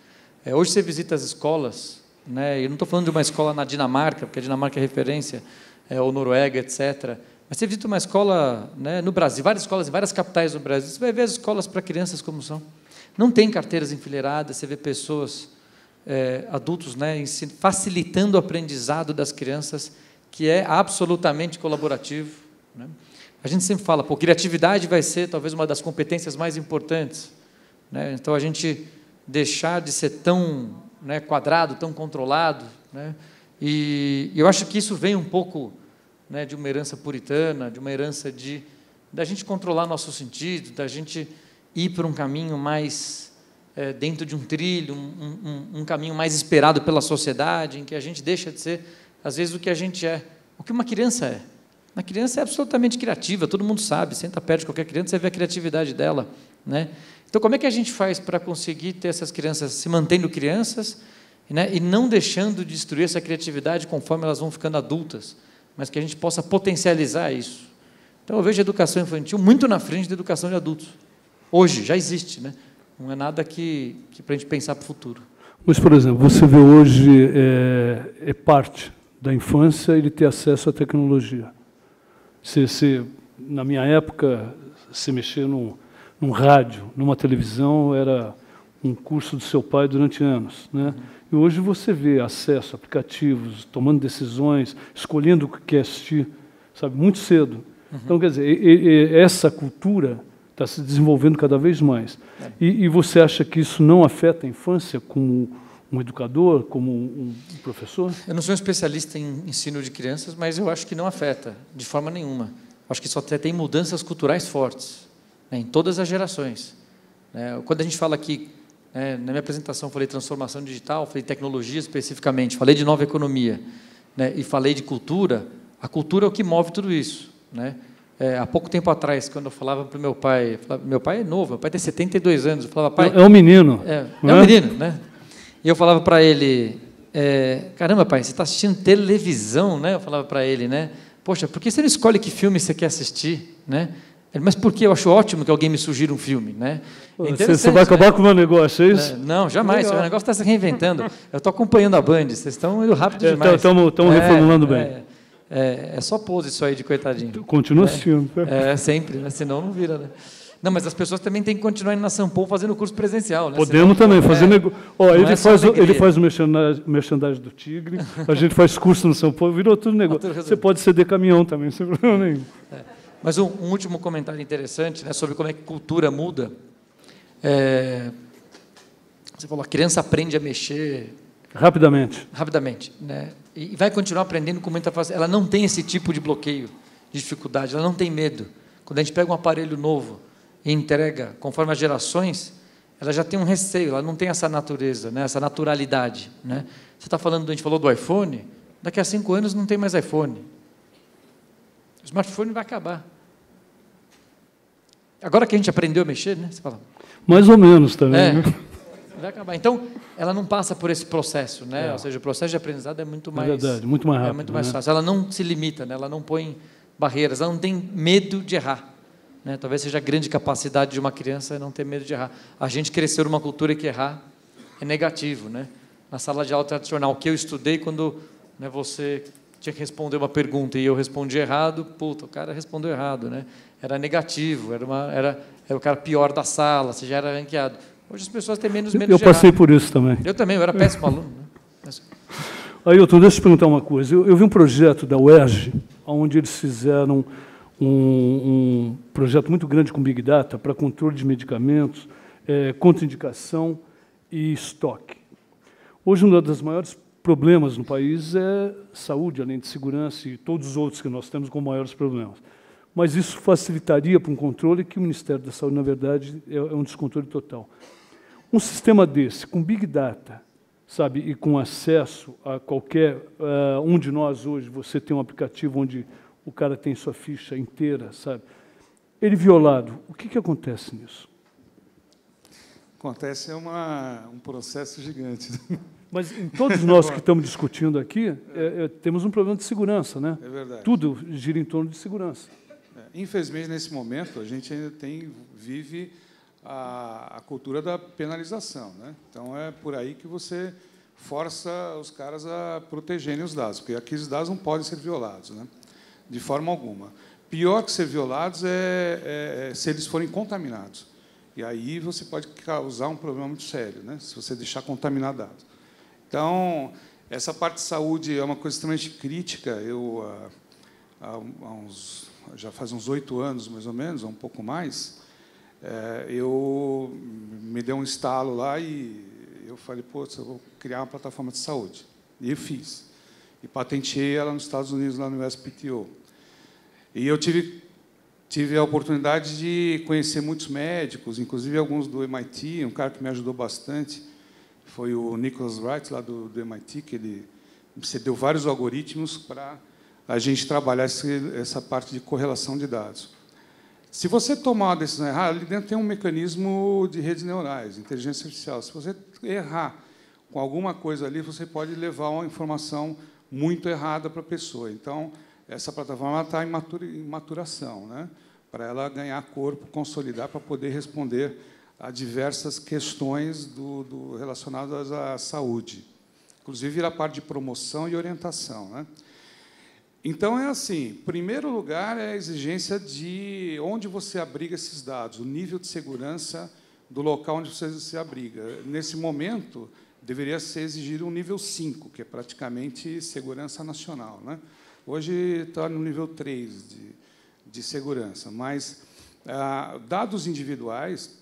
É, hoje você visita as escolas, né, e não estou falando de uma escola na Dinamarca, porque a Dinamarca é referência, é, ou Noruega, etc. Mas você visita uma escola né, no Brasil, várias escolas em várias capitais do Brasil, você vai ver as escolas para crianças como são. Não tem carteiras enfileiradas, você vê pessoas, é, adultos, né, facilitando o aprendizado das crianças, que é absolutamente colaborativo né? A gente sempre fala, pô, criatividade vai ser talvez uma das competências mais importantes. Né? Então a gente deixar de ser tão né, quadrado, tão controlado. Né? E, e eu acho que isso vem um pouco né, de uma herança puritana, de uma herança de da gente controlar nosso sentido, da gente ir para um caminho mais é, dentro de um trilho, um, um, um caminho mais esperado pela sociedade, em que a gente deixa de ser, às vezes, o que a gente é, o que uma criança é. A criança é absolutamente criativa, todo mundo sabe, senta perto de qualquer criança, você vê a criatividade dela. Né? Então, como é que a gente faz para conseguir ter essas crianças se mantendo crianças né, e não deixando de destruir essa criatividade conforme elas vão ficando adultas, mas que a gente possa potencializar isso? Então, eu vejo a educação infantil muito na frente da educação de adultos. Hoje, já existe, né? não é nada que, que para a gente pensar para o futuro. Mas, por exemplo, você vê hoje é, é parte da infância ele ter acesso à tecnologia. Se, se, na minha época, se mexer num, num, rádio, numa televisão, era um curso do seu pai durante anos. Né? E hoje você vê acesso, aplicativos, tomando decisões, escolhendo o que quer assistir, sabe, muito cedo. Uhum. Então, quer dizer, e, e, essa cultura está se desenvolvendo cada vez mais. É. E, e você acha que isso não afeta a infância como um educador, como um professor? Eu não sou um especialista em ensino de crianças, mas eu acho que não afeta, de forma nenhuma. Acho que só tem mudanças culturais fortes, né, em todas as gerações. Né. Quando a gente fala aqui, né, na minha apresentação falei transformação digital, falei tecnologia especificamente, falei de nova economia né, e falei de cultura, a cultura é o que move tudo isso. Né? É, há pouco tempo atrás, quando eu falava para o meu pai, falava, meu pai é novo, meu pai tem 72 anos, eu falava, pai... É, é um menino. É, é, é um menino, né? E eu falava para ele, é, caramba, pai, você está assistindo televisão, né? Eu falava para ele, né? Poxa, por que você não escolhe que filme você quer assistir, né? Ele, mas por que? Eu acho ótimo que alguém me sugira um filme, né? É você, vai né? acabar né? com o meu negócio, é isso? É, não, jamais. O negócio está se reinventando. Eu estou acompanhando a Band, vocês estão indo rápido é, demais. Estamos é, reformulando bem. É, é, só pose isso aí de coitadinho. Continua é, assistindo. Né? É, sempre, né? senão não vira, né? Não, mas as pessoas também têm que continuar indo na Paulo fazendo curso presencial, né? Podemos Senão, também, fazer negócio. É- nego... ele, é faz, o, ele faz o merchandising do Tigre, a gente faz curso no Paulo. virou tudo negócio. Você pode ceder caminhão também, sem problema nenhum. É. Mas um, um, último comentário interessante né, sobre como é que cultura muda. É... Você falou, a criança aprende a mexer... Rapidamente. Rapidamente, né? E vai continuar aprendendo com muita facilidade. Ela não tem esse tipo de bloqueio, de dificuldade, ela não tem medo. Quando a gente pega um aparelho novo, e entrega conforme as gerações, ela já tem um receio, ela não tem essa natureza, né? essa naturalidade. Né? Você está falando, a gente falou do iPhone, daqui a cinco anos não tem mais iPhone. O smartphone vai acabar. Agora que a gente aprendeu a mexer, né? Você fala. Mais ou menos também. É, né? Vai acabar. Então, ela não passa por esse processo, né? É. Ou seja, o processo de aprendizado é muito é mais. É verdade, muito mais é rápido. É muito mais né? fácil. Ela não se limita, né? ela não põe barreiras, ela não tem medo de errar. Né? Talvez seja a grande capacidade de uma criança não ter medo de errar. A gente cresceu numa cultura que errar é negativo. Né? Na sala de aula tradicional que eu estudei, quando né, você tinha que responder uma pergunta e eu respondi errado, puta, o cara respondeu errado. Né? Era negativo, era, uma, era, era o cara pior da sala, você já era ranqueado. Hoje as pessoas têm menos medo eu, de errar. Eu passei por isso também. Eu também, eu era péssimo aluno. Né? Mas... Ailton, deixa eu te perguntar uma coisa. Eu, eu vi um projeto da UERJ, onde eles fizeram um, um projeto muito grande com Big Data para controle de medicamentos, é, contraindicação e estoque. Hoje, um dos maiores problemas no país é saúde, além de segurança e todos os outros que nós temos como maiores problemas. Mas isso facilitaria para um controle que o Ministério da Saúde, na verdade, é, é um descontrole total. Um sistema desse, com Big Data, sabe, e com acesso a qualquer uh, um de nós hoje, você tem um aplicativo onde o cara tem sua ficha inteira, sabe? Ele violado, o que, que acontece nisso? Acontece uma, um processo gigante. Mas em todos nós que estamos discutindo aqui, é, é, temos um problema de segurança, né? É verdade. Tudo gira em torno de segurança. É, infelizmente, nesse momento, a gente ainda tem, vive a, a, cultura da penalização. Né? Então, é por aí que você força os caras a protegerem os dados, porque aqueles dados não podem ser violados. Né? de forma alguma. Pior que ser violados é, é, é, se eles forem contaminados. E aí você pode causar um problema muito sério, né? se você deixar contaminado. Então, essa parte de saúde é uma coisa extremamente crítica. Eu, há, há uns, já faz uns oito anos, mais ou menos, ou um pouco mais, é, eu me deu um estalo lá e eu falei, pô, eu vou criar uma plataforma de saúde. E eu fiz. E patenteei ela nos Estados Unidos, lá no USPTO. E eu tive, tive a oportunidade de conhecer muitos médicos, inclusive alguns do MIT, um cara que me ajudou bastante foi o Nicholas Wright, lá do, do MIT, que ele cedeu vários algoritmos para a gente trabalhar esse, essa parte de correlação de dados. Se você tomar uma decisão errada, ali dentro tem um mecanismo de redes neurais, inteligência artificial. Se você errar com alguma coisa ali, você pode levar uma informação muito errada para a pessoa. Então, essa plataforma está em, maturação, né? para ela ganhar corpo, consolidar, para poder responder a diversas questões do, do, relacionadas à saúde, inclusive virar parte de promoção e orientação. Né? Então, é assim: primeiro lugar é a exigência de onde você abriga esses dados, o nível de segurança do local onde você se abriga. Nesse momento, deveria ser exigido um nível 5, que é praticamente segurança nacional. Né? Hoje está no nível 3 de, de segurança, mas ah, dados individuais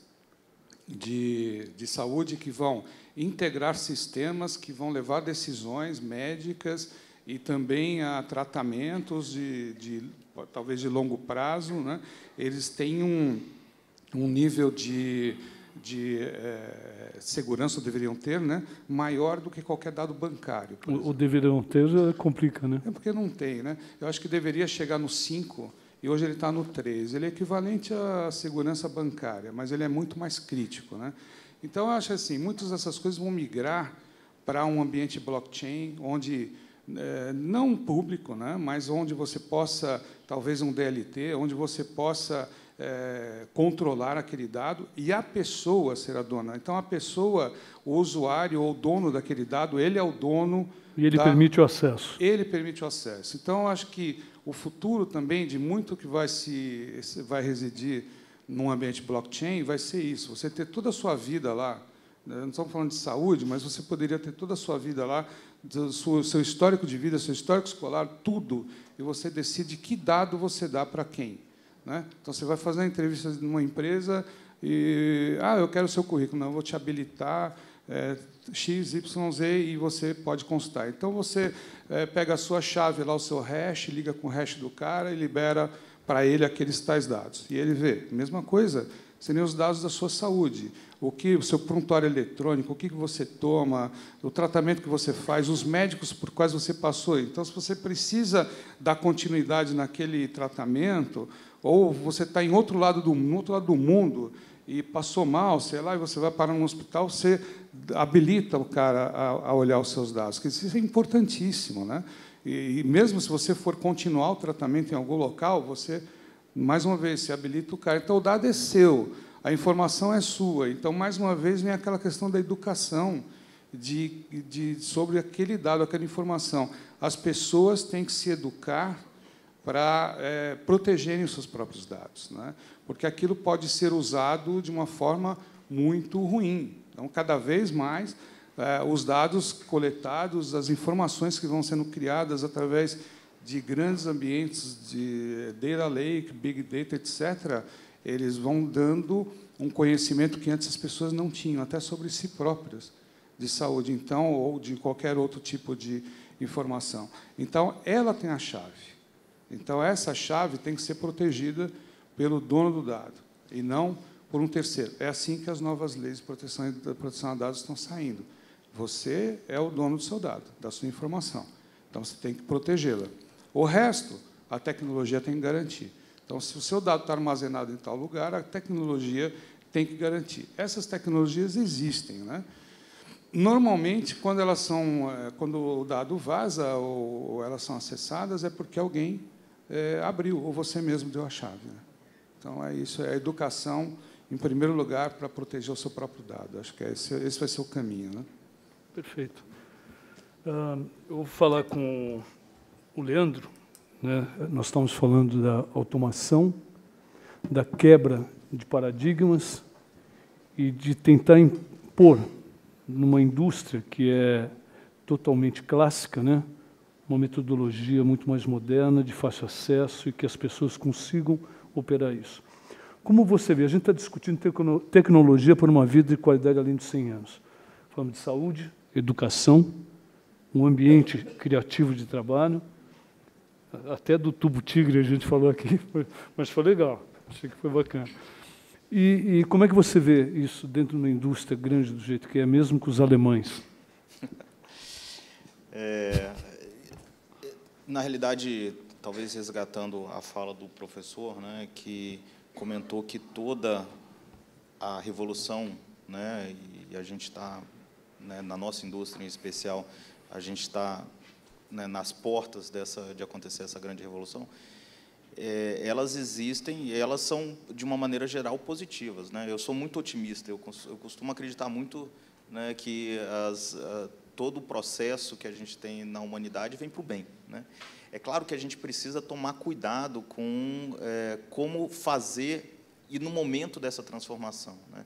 de, de saúde que vão integrar sistemas que vão levar decisões médicas e também a tratamentos de, de talvez de longo prazo, né? eles têm um, um nível de de é, segurança deveriam ter, né, maior do que qualquer dado bancário. O, deveriam ter complica, né? É porque não tem, né? Eu acho que deveria chegar no 5 e hoje ele está no 3. Ele é equivalente à segurança bancária, mas ele é muito mais crítico, né? Então, eu acho assim, muitas dessas coisas vão migrar para um ambiente blockchain, onde é, não público, né, mas onde você possa, talvez um DLT, onde você possa é, controlar aquele dado e a pessoa será dona. Então, a pessoa, o usuário ou o dono daquele dado, ele é o dono. E ele da... permite o acesso. Ele permite o acesso. Então, acho que o futuro também de muito que vai se vai residir num ambiente blockchain vai ser isso. Você ter toda a sua vida lá. Né, não estamos falando de saúde, mas você poderia ter toda a sua vida lá, seu histórico de vida, seu histórico escolar, tudo. E você decide que dado você dá para quem. Né? Então, você vai fazer uma entrevista numa empresa e... Ah, eu quero o seu currículo. Não, eu vou te habilitar... É, X, Y, Z e você pode consultar. Então, você é, pega a sua chave lá, o seu hash, liga com o hash do cara e libera para ele aqueles tais dados. E ele vê. Mesma coisa seriam os dados da sua saúde. O que o seu prontuário eletrônico, o que você toma, o tratamento que você faz, os médicos por quais você passou. Então, se você precisa dar continuidade naquele tratamento, ou você está em outro lado do, outro lado do mundo e passou mal, sei lá, e você vai para um hospital, você habilita o cara a, a olhar os seus dados. Isso é importantíssimo, né? E, e, mesmo se você for continuar o tratamento em algum local, você, mais uma vez, se habilita o cara. Então, o dado é seu, a informação é sua. Então, mais uma vez, vem aquela questão da educação de, de sobre aquele dado, aquela informação. As pessoas têm que se educar para é, protegerem os seus próprios dados, né? porque aquilo pode ser usado de uma forma muito ruim. Então, cada vez mais, é, os dados coletados, as informações que vão sendo criadas através de grandes ambientes de data lake, big data, etc., eles vão dando um conhecimento que antes as pessoas não tinham, até sobre si próprias, de saúde, então, ou de qualquer outro tipo de informação. Então, ela tem a chave. Então, essa chave tem que ser protegida pelo dono do dado e não por um terceiro. É assim que as novas leis de proteção, de proteção a dados estão saindo. Você é o dono do seu dado, da sua informação. Então, você tem que protegê-la. O resto, a tecnologia tem que garantir. Então, se o seu dado está armazenado em tal lugar, a tecnologia tem que garantir. Essas tecnologias existem, né? Normalmente, quando elas são, eh, quando o dado vaza ou elas são acessadas, é porque alguém é, abriu, ou você mesmo deu a chave. Né? Então, é isso, é a educação, em primeiro lugar, para proteger o seu próprio dado. Acho que é esse, esse vai ser o caminho. Né? Perfeito. Ah, eu vou falar com o Leandro. Né? Nós estamos falando da automação, da quebra de paradigmas e de tentar impor numa indústria que é totalmente clássica, né? uma metodologia muito mais moderna, de fácil acesso e que as pessoas consigam operar isso. Como você vê, a gente está discutindo tecno tecnologia por uma vida de qualidade além de 100 anos. Falamos de saúde, educação, um ambiente criativo de trabalho, até do tubo tigre a gente falou aqui, mas foi legal, achei que foi bacana. E, e como é que você vê isso dentro de uma indústria grande do jeito que é, mesmo com os alemães? É, na realidade, talvez resgatando a fala do professor, né, que comentou que toda a revolução, né, e a gente está, né, na nossa indústria em especial, a gente está né, nas portas dessa, de acontecer essa grande revolução, é, elas existem e elas são, de uma maneira geral, positivas. Né? Eu sou muito otimista, eu, eu costumo acreditar muito né, que as, todo o processo que a gente tem na humanidade vem para o bem. Né? É claro que a gente precisa tomar cuidado com é, como fazer e no momento dessa transformação. Né?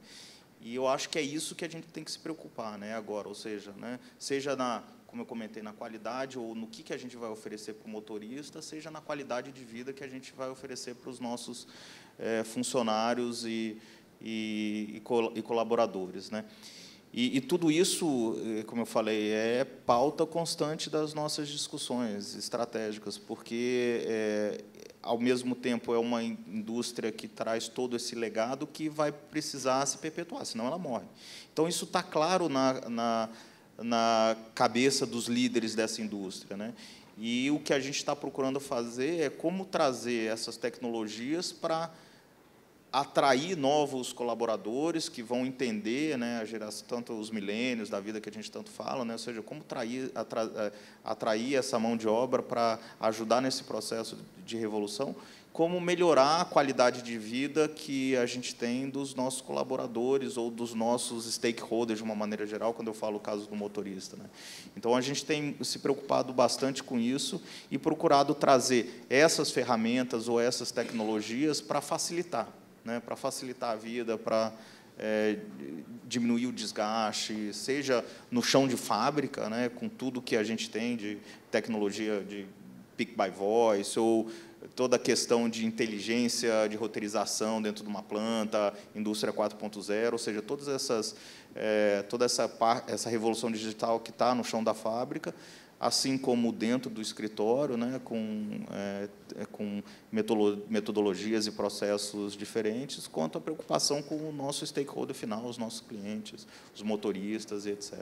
E eu acho que é isso que a gente tem que se preocupar né, agora, ou seja, né, seja na como eu comentei, na qualidade ou no que, que a gente vai oferecer para o motorista, seja na qualidade de vida que a gente vai oferecer para os nossos é, funcionários e, e, e, col e colaboradores. Né? E, e, tudo isso, eh, como eu falei, é pauta constante das nossas discussões estratégicas, porque, é, ao mesmo tempo, é uma indústria que traz todo esse legado que vai precisar se perpetuar, senão ela morre. Então, isso está claro na, na, na cabeça dos líderes dessa indústria. Né? E o que a gente está procurando fazer é como trazer essas tecnologias para atrair novos colaboradores que vão entender né, a geração, tanto os milênios da vida que a gente tanto fala, né, ou seja, como trair, atra, eh, atrair essa mão de obra para ajudar nesse processo de revolução, como melhorar a qualidade de vida que a gente tem dos nossos colaboradores ou dos nossos stakeholders, de uma maneira geral, quando eu falo o caso do motorista. Né. Então, a gente tem se preocupado bastante com isso e procurado trazer essas ferramentas ou essas tecnologias para facilitar né, para facilitar a vida, para é, diminuir o desgaste, seja no chão de fábrica, né, com tudo que a gente tem de tecnologia de pick by voice, ou toda a questão de inteligência, de roteirização dentro de uma planta, indústria 4.0, ou seja, todas essas, é, toda essa, essa revolução digital que está no chão da fábrica, assim como dentro do escritório, né, com, é, é com metodologias e processos diferentes, quanto à preocupação com o nosso stakeholder final, os nossos clientes, os motoristas e etc.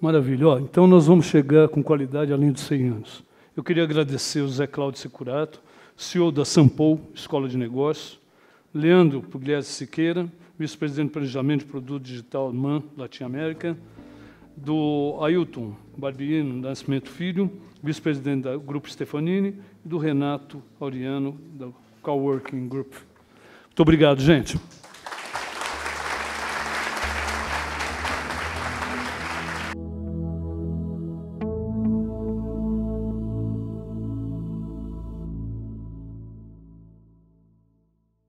Maravilha. Ó, então, nós vamos chegar com qualidade além dos 100 anos. Eu queria agradecer o Zé Cláudio Securato, CEO da Sampou, Escola de Negócios, Leandro Pugliese Siqueira, vice-presidente de Planejamento de Produto Digital MAN Latinoamérica. América, do Ailton Barbieri Nascimento Filho, vice-presidente do Grupo Stefanini, e do Renato Auriano, do Coworking Group. Muito obrigado, gente.